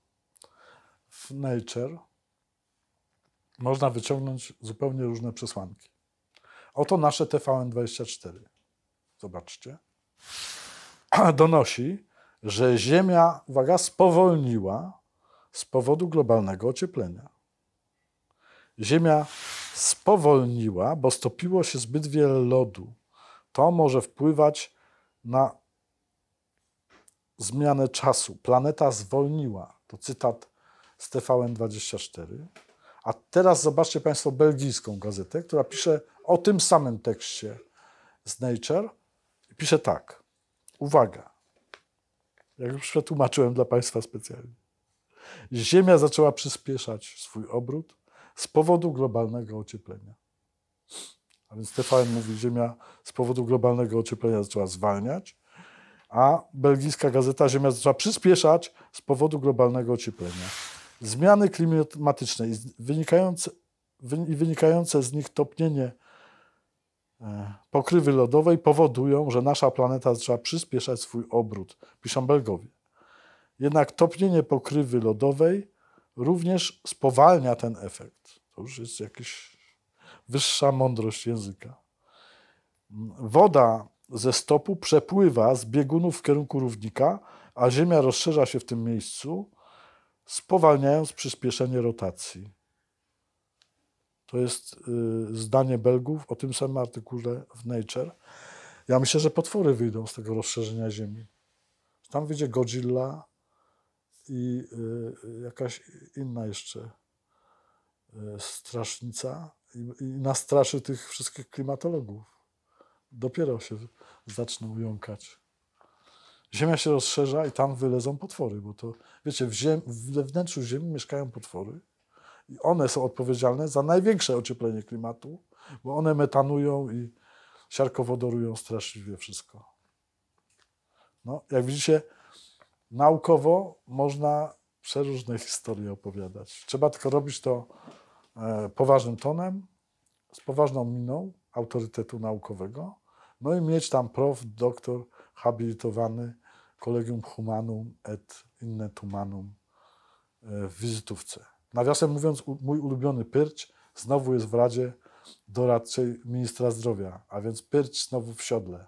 w Nature można wyciągnąć zupełnie różne przesłanki. Oto nasze TVN24. Zobaczcie. Donosi, że Ziemia, uwaga, spowolniła z powodu globalnego ocieplenia. Ziemia spowolniła, bo stopiło się zbyt wiele lodu. To może wpływać na zmianę czasu. Planeta zwolniła. To cytat z TVN24. A teraz zobaczcie Państwo belgijską gazetę, która pisze o tym samym tekście z Nature. I pisze tak. Uwaga. Jak już przetłumaczyłem dla Państwa specjalnie. Ziemia zaczęła przyspieszać swój obrót z powodu globalnego ocieplenia. A więc TVN mówi, Ziemia z powodu globalnego ocieplenia zaczęła zwalniać, a belgijska gazeta Ziemia zaczęła przyspieszać z powodu globalnego ocieplenia. Zmiany klimatyczne i wynikające, wynikające z nich topnienie e, pokrywy lodowej powodują, że nasza planeta zaczęła przyspieszać swój obrót, piszą Belgowie. Jednak topnienie pokrywy lodowej również spowalnia ten efekt. To już jest jakaś wyższa mądrość języka. Woda ze stopu przepływa z biegunów w kierunku równika, a Ziemia rozszerza się w tym miejscu, spowalniając przyspieszenie rotacji. To jest y, zdanie Belgów o tym samym artykule w Nature. Ja myślę, że potwory wyjdą z tego rozszerzenia Ziemi. Tam wyjdzie Godzilla, i y, jakaś inna jeszcze y, strasznica i, nastraszy tych wszystkich klimatologów. Dopiero się zaczną jąkać. Ziemia się rozszerza i tam wylezą potwory, bo to, wiecie, w ziem, we wnętrzu Ziemi mieszkają potwory i one są odpowiedzialne za największe ocieplenie klimatu, bo one metanują i siarkowodorują straszliwie wszystko. No, jak widzicie, naukowo można przeróżne historie opowiadać. Trzeba tylko robić to e, poważnym tonem, z poważną miną autorytetu naukowego, no i mieć tam prof, doktor habilitowany, kolegium humanum et inne tumanum e, w wizytówce. Nawiasem mówiąc, mój ulubiony Pyrć znowu jest w Radzie Doradczej Ministra Zdrowia, a więc Pyrć znowu w siodle.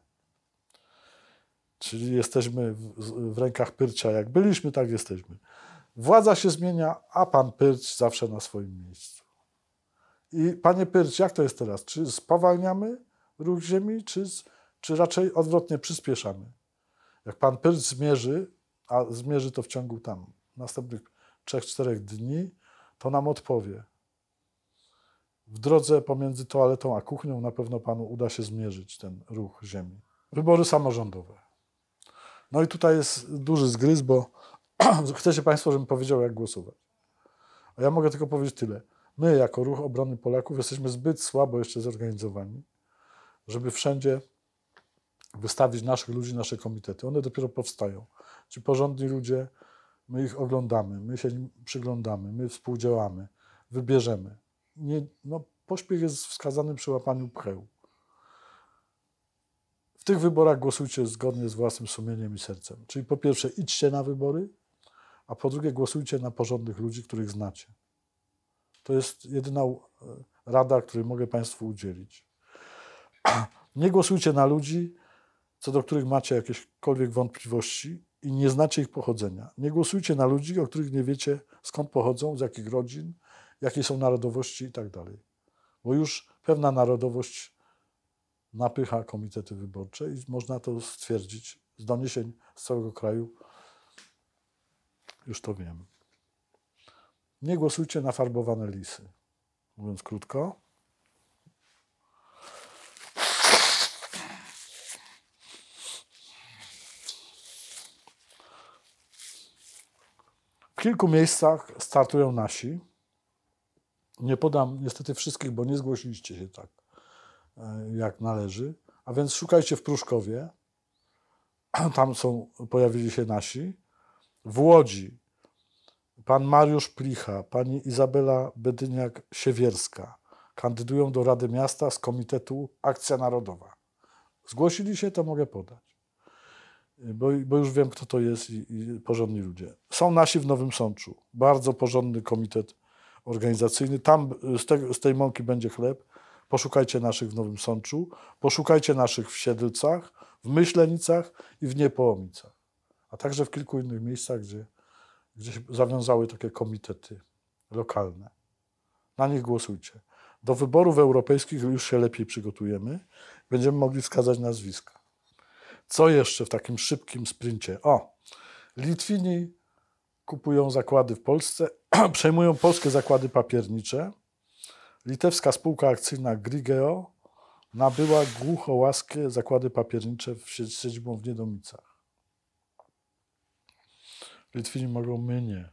Czyli jesteśmy w, w rękach Pyrcia. Jak byliśmy, tak jesteśmy. Władza się zmienia, a pan Pyrć zawsze na swoim miejscu. I panie Pyrć, jak to jest teraz? Czy spowalniamy ruch Ziemi, czy, czy raczej odwrotnie przyspieszamy? Jak pan Pyrć zmierzy, a zmierzy to w ciągu tam następnych 3-4 dni, to nam odpowie. W drodze pomiędzy toaletą a kuchnią na pewno panu uda się zmierzyć ten ruch Ziemi. Wybory samorządowe. No i tutaj jest duży zgryz, bo chcecie Państwo, żebym powiedział, jak głosować. A ja mogę tylko powiedzieć tyle. My, jako ruch obrony Polaków, jesteśmy zbyt słabo jeszcze zorganizowani, żeby wszędzie wystawić naszych ludzi, nasze komitety. One dopiero powstają. Ci porządni ludzie, my ich oglądamy, my się im przyglądamy, my współdziałamy, wybierzemy. Nie, no, pośpiech jest wskazany przy łapaniu pcheł. W tych wyborach głosujcie zgodnie z własnym sumieniem i sercem. Czyli po pierwsze idźcie na wybory, a po drugie głosujcie na porządnych ludzi, których znacie. To jest jedyna e, rada, której mogę Państwu udzielić. Nie głosujcie na ludzi, co do których macie jakiekolwiek wątpliwości i nie znacie ich pochodzenia. Nie głosujcie na ludzi, o których nie wiecie skąd pochodzą, z jakich rodzin, jakie są narodowości i tak dalej, Bo już pewna narodowość napycha komitety wyborcze i można to stwierdzić z doniesień z całego kraju. Już to wiem. Nie głosujcie na farbowane lisy. Mówiąc krótko. W kilku miejscach startują nasi. Nie podam niestety wszystkich, bo nie zgłosiliście się tak. E, jak należy. A więc szukajcie w Pruszkowie. Tam są, pojawili się nasi. W Łodzi pan Mariusz Plicha, pani Izabela Bedyniak-Siewierska kandydują do Rady Miasta z Komitetu Akcja Narodowa. Zgłosili się, to mogę podać, bo, bo już wiem, kto to jest i, i, porządni ludzie. Są nasi w Nowym Sączu, bardzo porządny komitet organizacyjny. Tam z, te, z tej mąki będzie chleb. Poszukajcie naszych w Nowym Sączu, poszukajcie naszych w Siedlcach, w Myślenicach i w Niepołomicach, a także w kilku innych miejscach, gdzie, gdzie się zawiązały takie komitety lokalne. Na nich głosujcie. Do wyborów europejskich już się lepiej przygotujemy, będziemy mogli wskazać nazwiska. Co jeszcze w takim szybkim sprincie? O, Litwini kupują zakłady w Polsce, przejmują polskie zakłady papiernicze Litewska spółka akcyjna Grigeo nabyła głuchołaskie zakłady papiernicze w siedzibą w Niedomicach. Litwini mogą mnie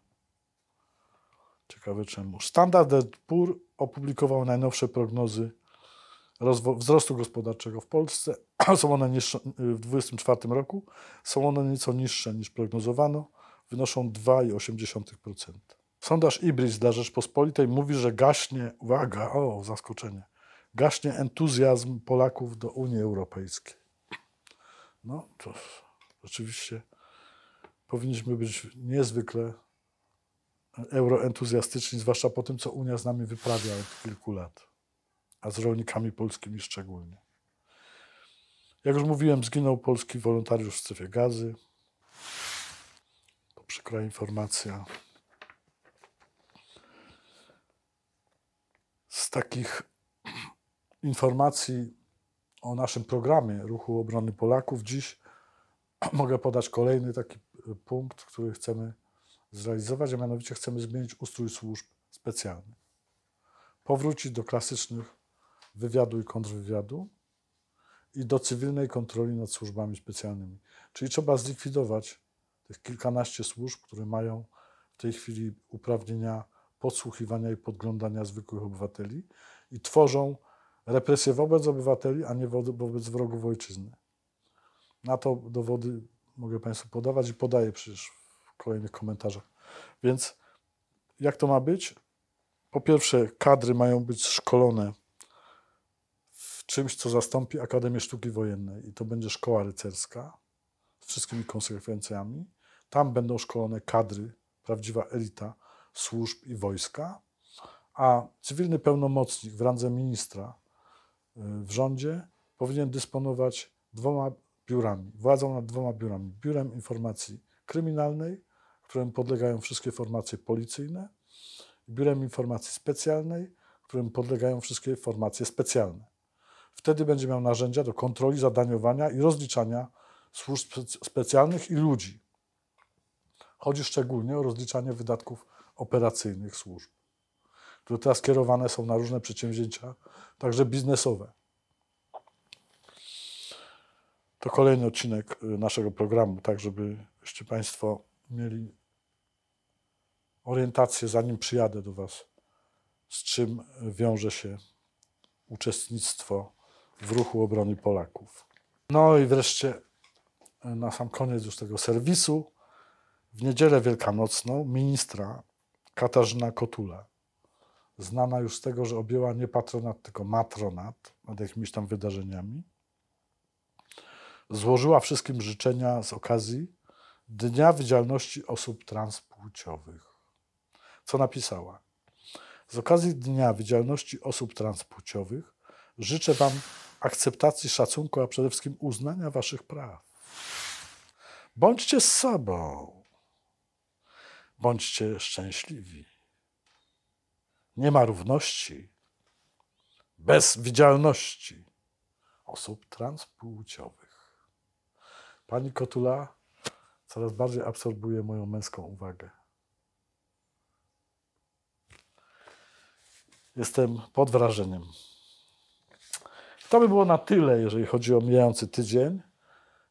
Ciekawe czemu. Standard Poor opublikował najnowsze prognozy wzrostu gospodarczego w Polsce. Są one niższe, y, w 2024 roku są one nieco niższe niż prognozowano, wynoszą 2,8%. Sondaż Ibris dla Rzeczpospolitej mówi, że gaśnie, uwaga, o zaskoczenie, gaśnie entuzjazm Polaków do Unii Europejskiej. No to rzeczywiście powinniśmy być niezwykle euroentuzjastyczni, zwłaszcza po tym, co Unia z nami wyprawia od kilku lat, a z rolnikami polskimi szczególnie. Jak już mówiłem, zginął polski wolontariusz w strefie gazy. To przykra informacja. z takich informacji o naszym programie Ruchu Obrony Polaków dziś mogę podać kolejny taki e, punkt, który chcemy zrealizować, a mianowicie chcemy zmienić ustrój służb specjalnych. Powrócić do klasycznych wywiadu i kontrwywiadu i do cywilnej kontroli nad służbami specjalnymi. Czyli trzeba zlikwidować tych kilkanaście służb, które mają w tej chwili uprawnienia podsłuchiwania i podglądania zwykłych obywateli i tworzą represje wobec obywateli, a nie wobec wrogów ojczyzny. Na to dowody mogę Państwu podawać i podaję przecież w kolejnych komentarzach. Więc jak to ma być? Po pierwsze, kadry mają być szkolone w czymś, co zastąpi Akademię Sztuki Wojennej i to będzie szkoła rycerska z wszystkimi konsekwencjami. Tam będą szkolone kadry, prawdziwa elita, służb i wojska, a cywilny pełnomocnik w randze ministra y, w rządzie powinien dysponować dwoma biurami, władzą nad dwoma biurami. Biurem Informacji Kryminalnej, którym podlegają wszystkie formacje policyjne, i Biurem Informacji Specjalnej, którym podlegają wszystkie formacje specjalne. Wtedy będzie miał narzędzia do kontroli, zadaniowania i rozliczania służb specjalnych i ludzi. Chodzi szczególnie o rozliczanie wydatków operacyjnych służb, które teraz kierowane są na różne przedsięwzięcia, także biznesowe. To kolejny odcinek y, naszego programu, tak żebyście Państwo mieli orientację, zanim przyjadę do Was, z czym wiąże się uczestnictwo w ruchu obrony Polaków. No i wreszcie y, na sam koniec już tego serwisu, w niedzielę wielkanocną ministra Katarzyna Kotula, znana już z tego, że objęła nie patronat, tylko matronat nad jakimiś tam wydarzeniami, złożyła wszystkim życzenia z okazji Dnia Widzialności Osób Transpłciowych. Co napisała? Z okazji Dnia Widzialności Osób Transpłciowych życzę Wam akceptacji, szacunku, a przede wszystkim uznania Waszych praw. Bądźcie z sobą. Bądźcie szczęśliwi. Nie ma równości bez widzialności osób transpłciowych. Pani Kotula coraz bardziej absorbuje moją męską uwagę. Jestem pod wrażeniem. To by było na tyle, jeżeli chodzi o mijający tydzień.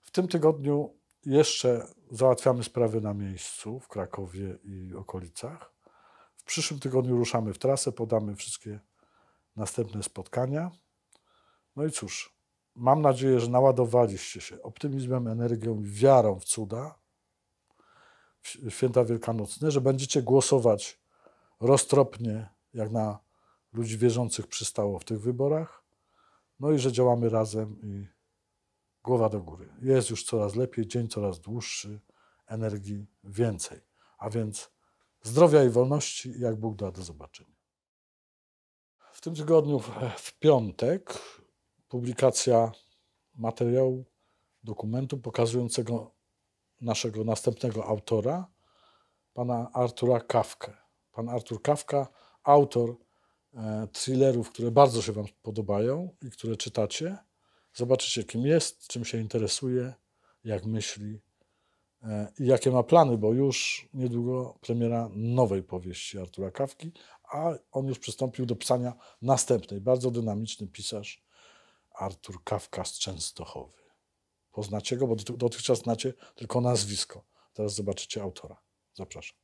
W tym tygodniu jeszcze załatwiamy sprawy na miejscu w Krakowie i okolicach. W przyszłym tygodniu ruszamy w trasę, podamy wszystkie następne spotkania. No i cóż, mam nadzieję, że naładowaliście się optymizmem, energią i wiarą w cuda w święta wielkanocne, że będziecie głosować roztropnie, jak na ludzi wierzących przystało w tych wyborach. No i że działamy razem i Głowa do góry. Jest już coraz lepiej, dzień coraz dłuższy, energii więcej. A więc zdrowia i wolności, jak Bóg da, do zobaczenia. W tym tygodniu, w piątek, publikacja materiału, dokumentu pokazującego naszego następnego autora, pana Artura Kawkę. Pan Artur Kawka, autor e, thrillerów, które bardzo się Wam podobają i które czytacie, Zobaczycie, kim jest, czym się interesuje, jak myśli e, i jakie ma plany, bo już niedługo premiera nowej powieści Artura Kawki, a on już przystąpił do pisania następnej. Bardzo dynamiczny pisarz Artur Kawka z Częstochowy. Poznacie go, bo dotychczas znacie tylko nazwisko. Teraz zobaczycie autora. Zapraszam.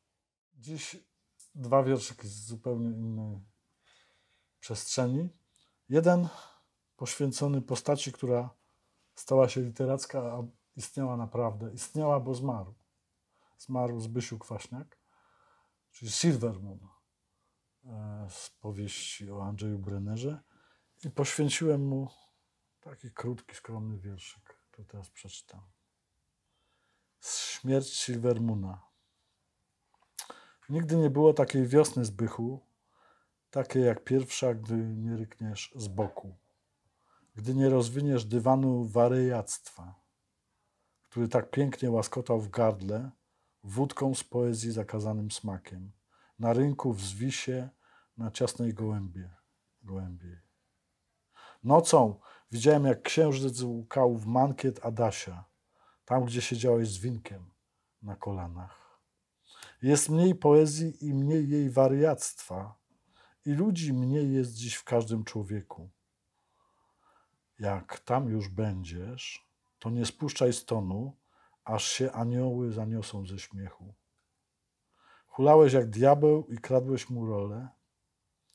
Dziś dwa wierszyki z zupełnie innej przestrzeni. Jeden poświęcony postaci, która stała się literacka, a istniała naprawdę. Istniała, bo zmarł. Zmarł Zbysiu Kwaśniak, czyli Silvermoon e, z powieści o Andrzeju Brennerze i poświęciłem mu taki krótki, skromny wierszyk, który teraz przeczytam. Śmierć Silvermana Nigdy nie było takiej wiosny Zbychu, takiej jak pierwsza, gdy nie rykniesz z boku gdy nie rozwiniesz dywanu waryjactwa, który tak pięknie łaskotał w gardle, wódką z poezji zakazanym smakiem, na rynku w Zwisie, na ciasnej gołębie, gołębiej. Nocą widziałem, jak księżyc łukał w mankiet Adasia, tam, gdzie siedziałeś z winkiem na kolanach. Jest mniej poezji i mniej jej wariactwa, i ludzi mniej jest dziś w każdym człowieku jak tam już będziesz, to nie spuszczaj stonu, aż się anioły zaniosą ze śmiechu. Hulałeś jak diabeł i kradłeś mu rolę,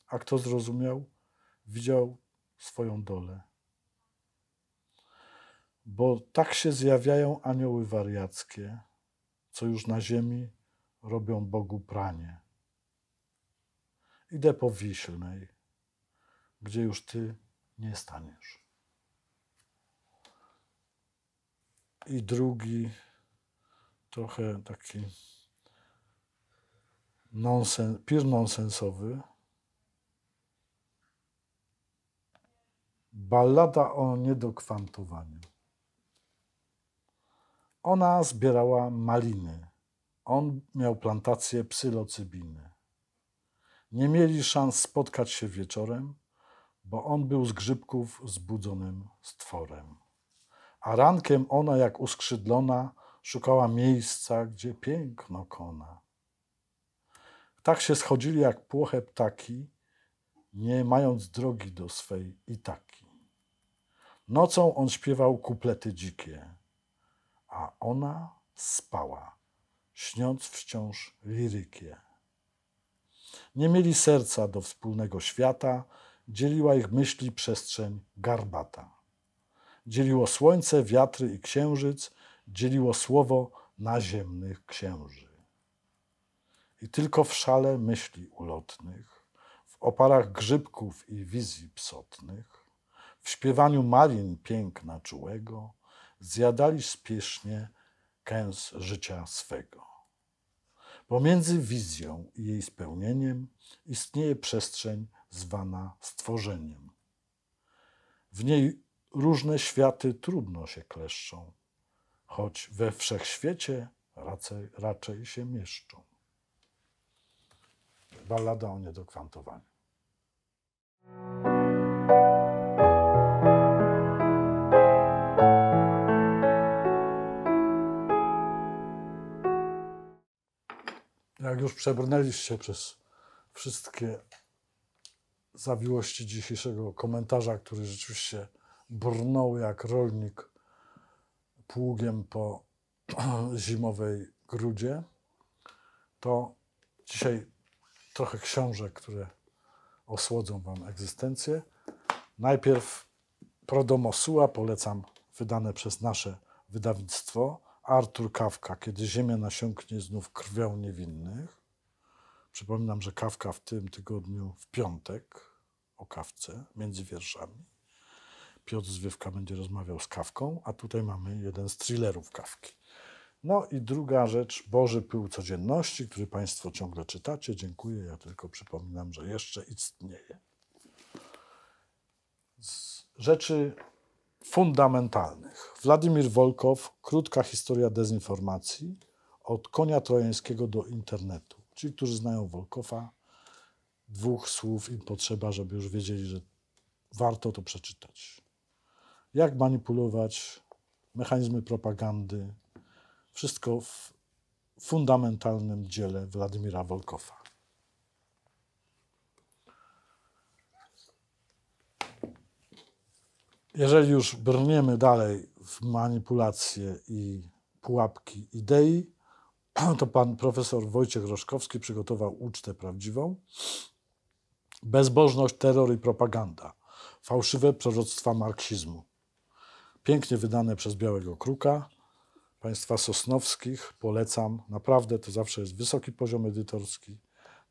a kto zrozumiał, widział swoją dolę. Bo tak się zjawiają anioły wariackie, co już na ziemi robią Bogu pranie. Idę po Wiślnej, gdzie już Ty nie staniesz. i drugi trochę taki nonsen, pir nonsensowy. Ballada o niedokwantowaniu. Ona zbierała maliny. On miał plantację psylocybiny. Nie mieli szans spotkać się wieczorem, bo on był z grzybków zbudzonym stworem a rankiem ona, jak uskrzydlona, szukała miejsca, gdzie piękno kona. Tak się schodzili jak płoche ptaki, nie mając drogi do swej i taki. Nocą on śpiewał kuplety dzikie, a ona spała, śniąc wciąż lirykie. Nie mieli serca do wspólnego świata, dzieliła ich myśli przestrzeń garbata dzieliło słońce, wiatry i księżyc, dzieliło słowo naziemnych księży. I tylko w szale myśli ulotnych, w oparach grzybków i wizji psotnych, w śpiewaniu marin piękna czułego, zjadali spiesznie kęs życia swego. Pomiędzy wizją i jej spełnieniem istnieje przestrzeń zwana stworzeniem. W niej różne światy trudno się kleszczą, choć we wszechświecie raczej, raczej się mieszczą. Ballada o niedokwantowaniu. Jak już przebrnęliście przez wszystkie zawiłości dzisiejszego komentarza, który rzeczywiście brnął jak rolnik pługiem po zimowej grudzie, to dzisiaj trochę książek, które osłodzą Wam egzystencję. Najpierw Prodomosuła polecam, wydane przez nasze wydawnictwo. Artur Kawka, Kiedy ziemia nasiąknie znów krwią niewinnych. Przypominam, że Kawka w tym tygodniu w piątek o kawce, między wierszami. Piotr Zwywka będzie rozmawiał z Kawką, a tutaj mamy jeden z thrillerów Kawki. No i druga rzecz, Boży Pył Codzienności, który Państwo ciągle czytacie. Dziękuję, ja tylko przypominam, że jeszcze istnieje. Z rzeczy fundamentalnych. Władimir Wolkow, krótka historia dezinformacji od konia trojańskiego do internetu. Ci, którzy znają Wolkowa, dwóch słów im potrzeba, żeby już wiedzieli, że warto to przeczytać jak manipulować, mechanizmy propagandy. Wszystko w fundamentalnym dziele Władimira Wolkowa. Jeżeli już brniemy dalej w manipulacje i pułapki idei, to pan profesor Wojciech Roszkowski przygotował ucztę prawdziwą. Bezbożność, terror i propaganda. Fałszywe proroctwa marksizmu pięknie wydane przez Białego Kruka. Państwa Sosnowskich polecam. Naprawdę to zawsze jest wysoki poziom edytorski.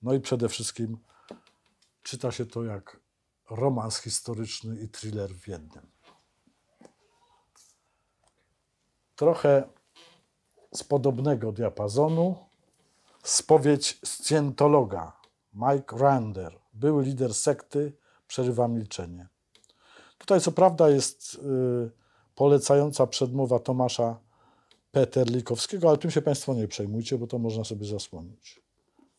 No i przede wszystkim czyta się to jak romans historyczny i thriller w jednym. Trochę z podobnego diapazonu spowiedź scjentologa Mike Rander, były lider sekty, przerywa milczenie. Tutaj co prawda jest... Yy, polecająca przedmowa Tomasza Peterlikowskiego, ale tym się Państwo nie przejmujcie, bo to można sobie zasłonić.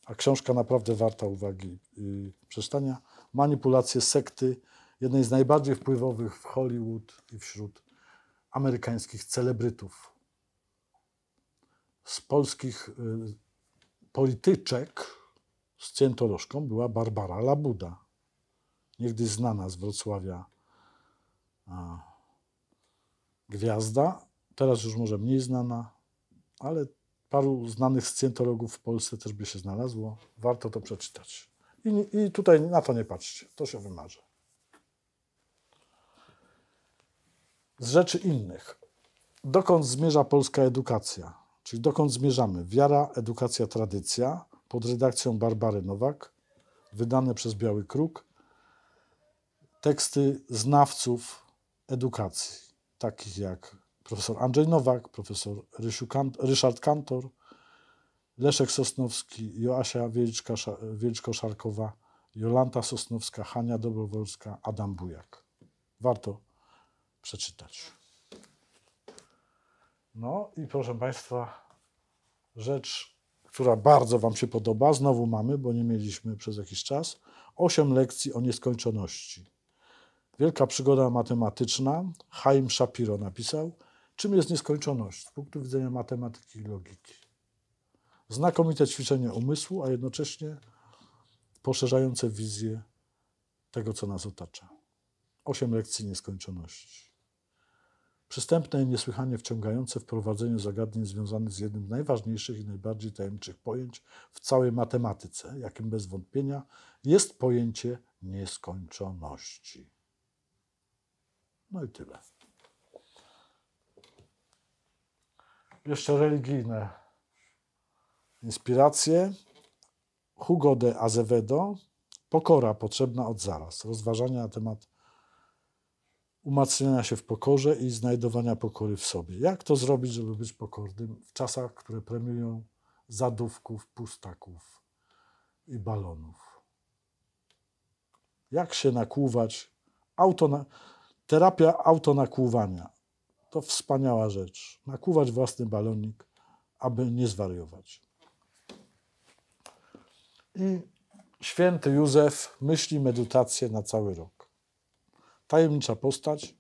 A książka naprawdę warta uwagi i przestania. Manipulacje sekty, jednej z najbardziej wpływowych w Hollywood i wśród amerykańskich celebrytów. Z polskich y, polityczek z cientolożką była Barbara Labuda, niegdyś znana z Wrocławia. A gwiazda, teraz już może mniej znana, ale paru znanych scjentologów w Polsce też by się znalazło. Warto to przeczytać. I, i tutaj na to nie patrzcie, to się wymarzy. Z rzeczy innych. Dokąd zmierza polska edukacja? Czyli dokąd zmierzamy? Wiara, edukacja, tradycja pod redakcją Barbary Nowak, wydane przez Biały Kruk. Teksty znawców edukacji takich jak profesor Andrzej Nowak, profesor Kant, Ryszard Kantor, Leszek Sosnowski, Joasia Wieliczko-Szarkowa, Jolanta Sosnowska, Hania Dobrowolska, Adam Bujak. Warto przeczytać. No i proszę Państwa, rzecz, która bardzo Wam się podoba, znowu mamy, bo nie mieliśmy przez jakiś czas, osiem lekcji o nieskończoności. Wielka przygoda matematyczna. Chaim Shapiro napisał, czym jest nieskończoność z punktu widzenia matematyki i logiki. Znakomite ćwiczenie umysłu, a jednocześnie poszerzające wizję tego, co nas otacza. Osiem lekcji nieskończoności. Przystępne i niesłychanie wciągające wprowadzenie zagadnień związanych z jednym z najważniejszych i najbardziej tajemniczych pojęć w całej matematyce, jakim bez wątpienia jest pojęcie nieskończoności. No i tyle. Jeszcze religijne inspiracje. Hugo de Azevedo. Pokora potrzebna od zaraz. Rozważania na temat umacniania się w pokorze i znajdowania pokory w sobie. Jak to zrobić, żeby być pokornym w czasach, które premiują zadówków, pustaków i balonów? Jak się nakłuwać? Auto na Terapia autonakłuwania to wspaniała rzecz. Nakłuwać własny balonik, aby nie zwariować. I święty Józef myśli medytację na cały rok. Tajemnicza postać,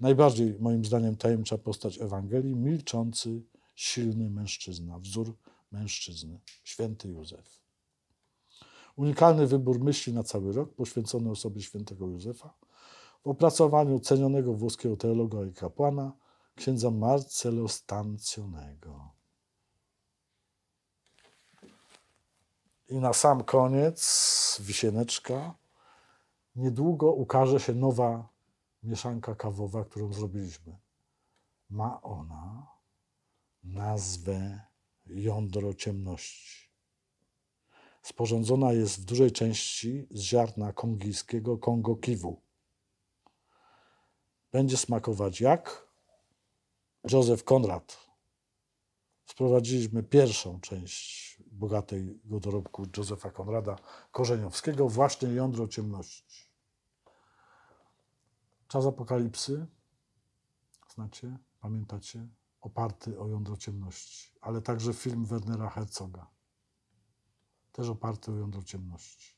najbardziej moim zdaniem tajemnicza postać Ewangelii, milczący, silny mężczyzna, wzór mężczyzny, święty Józef. Unikalny wybór myśli na cały rok poświęcony osobie świętego Józefa opracowaniu cenionego włoskiego teologa i kapłana, księdza Marcelo Stancjonego. I na sam koniec wisieneczka. Niedługo ukaże się nowa mieszanka kawowa, którą zrobiliśmy. Ma ona nazwę Jądro Ciemności. Sporządzona jest w dużej części z ziarna kongijskiego Kongo Kiwu będzie smakować jak Józef Konrad. Sprowadziliśmy pierwszą część bogatego dorobku Józefa Konrada Korzeniowskiego, właśnie Jądro Ciemności. Czas apokalipsy, znacie, pamiętacie, oparty o Jądro Ciemności, ale także film Wernera Herzoga, też oparty o Jądro Ciemności.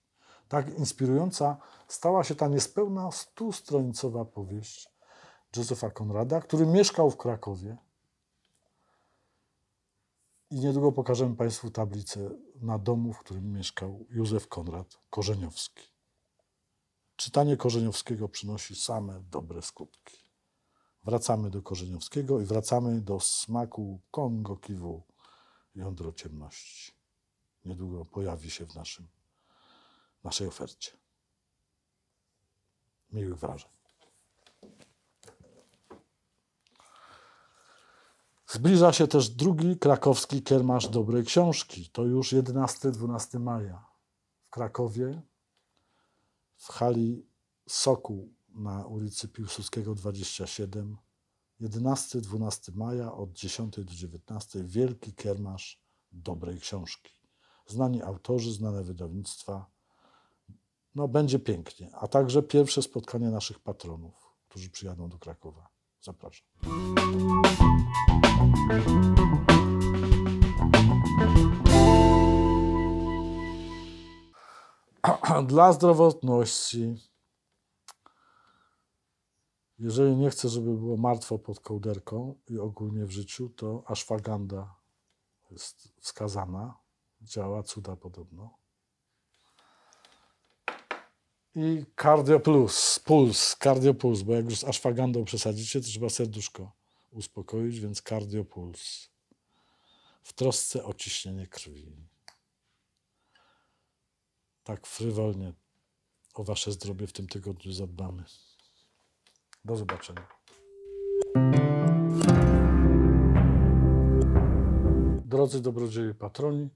Tak inspirująca stała się ta niespełna stustronicowa powieść Józefa Konrada, który mieszkał w Krakowie. I niedługo pokażemy Państwu tablicę na domu, w którym mieszkał Józef Konrad Korzeniowski. Czytanie Korzeniowskiego przynosi same dobre skutki. Wracamy do Korzeniowskiego i wracamy do smaku Kongo Kiwu, jądro ciemności. Niedługo pojawi się w naszym, naszej ofercie. Miłych wrażeń. Zbliża się też drugi krakowski kiermasz dobrej książki. To już 11-12 maja w Krakowie, w hali Soku na ulicy Piłsudskiego 27. 11-12 maja od 10 do 19 wielki kiermasz dobrej książki. Znani autorzy, znane wydawnictwa. No, będzie pięknie. A także pierwsze spotkanie naszych patronów, którzy przyjadą do Krakowa. Zapraszam. Dla zdrowotności, jeżeli nie chcę, żeby było martwo pod kołderką i ogólnie w życiu, to ashwaganda jest wskazana, działa cuda podobno i Cardio Plus, puls, Cardio plus bo jak już z aszwagandą przesadzicie, to trzeba serduszko uspokoić, więc Cardio plus W trosce o ciśnienie krwi. Tak frywolnie o wasze zdrowie w tym tygodniu zadbamy. Do zobaczenia. Drodzy dobrodzieje patroni,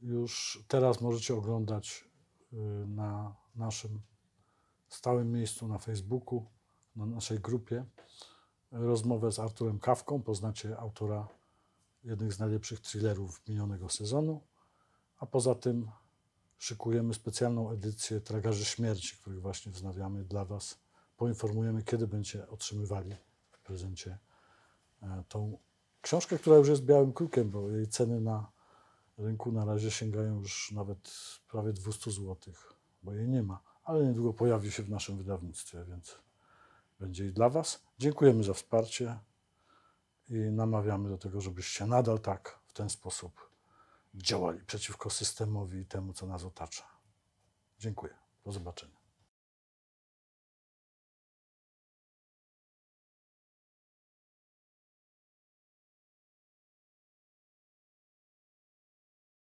już teraz możecie oglądać y, na naszym stałym miejscu na Facebooku, na naszej grupie, e, rozmowę z Arturem Kawką. Poznacie autora jednych z najlepszych thrillerów minionego sezonu. A poza tym szykujemy specjalną edycję Tragarzy Śmierci, których właśnie wznawiamy dla Was. Poinformujemy, kiedy będziecie otrzymywali w prezencie e, tą książkę, która już jest białym krukiem, bo jej ceny na rynku na razie sięgają już nawet prawie 200 złotych bo jej nie ma, ale niedługo pojawi się w naszym wydawnictwie, więc będzie i dla Was. Dziękujemy za wsparcie i namawiamy do tego, żebyście nadal tak w ten sposób działali przeciwko systemowi i temu, co nas otacza. Dziękuję. Do zobaczenia.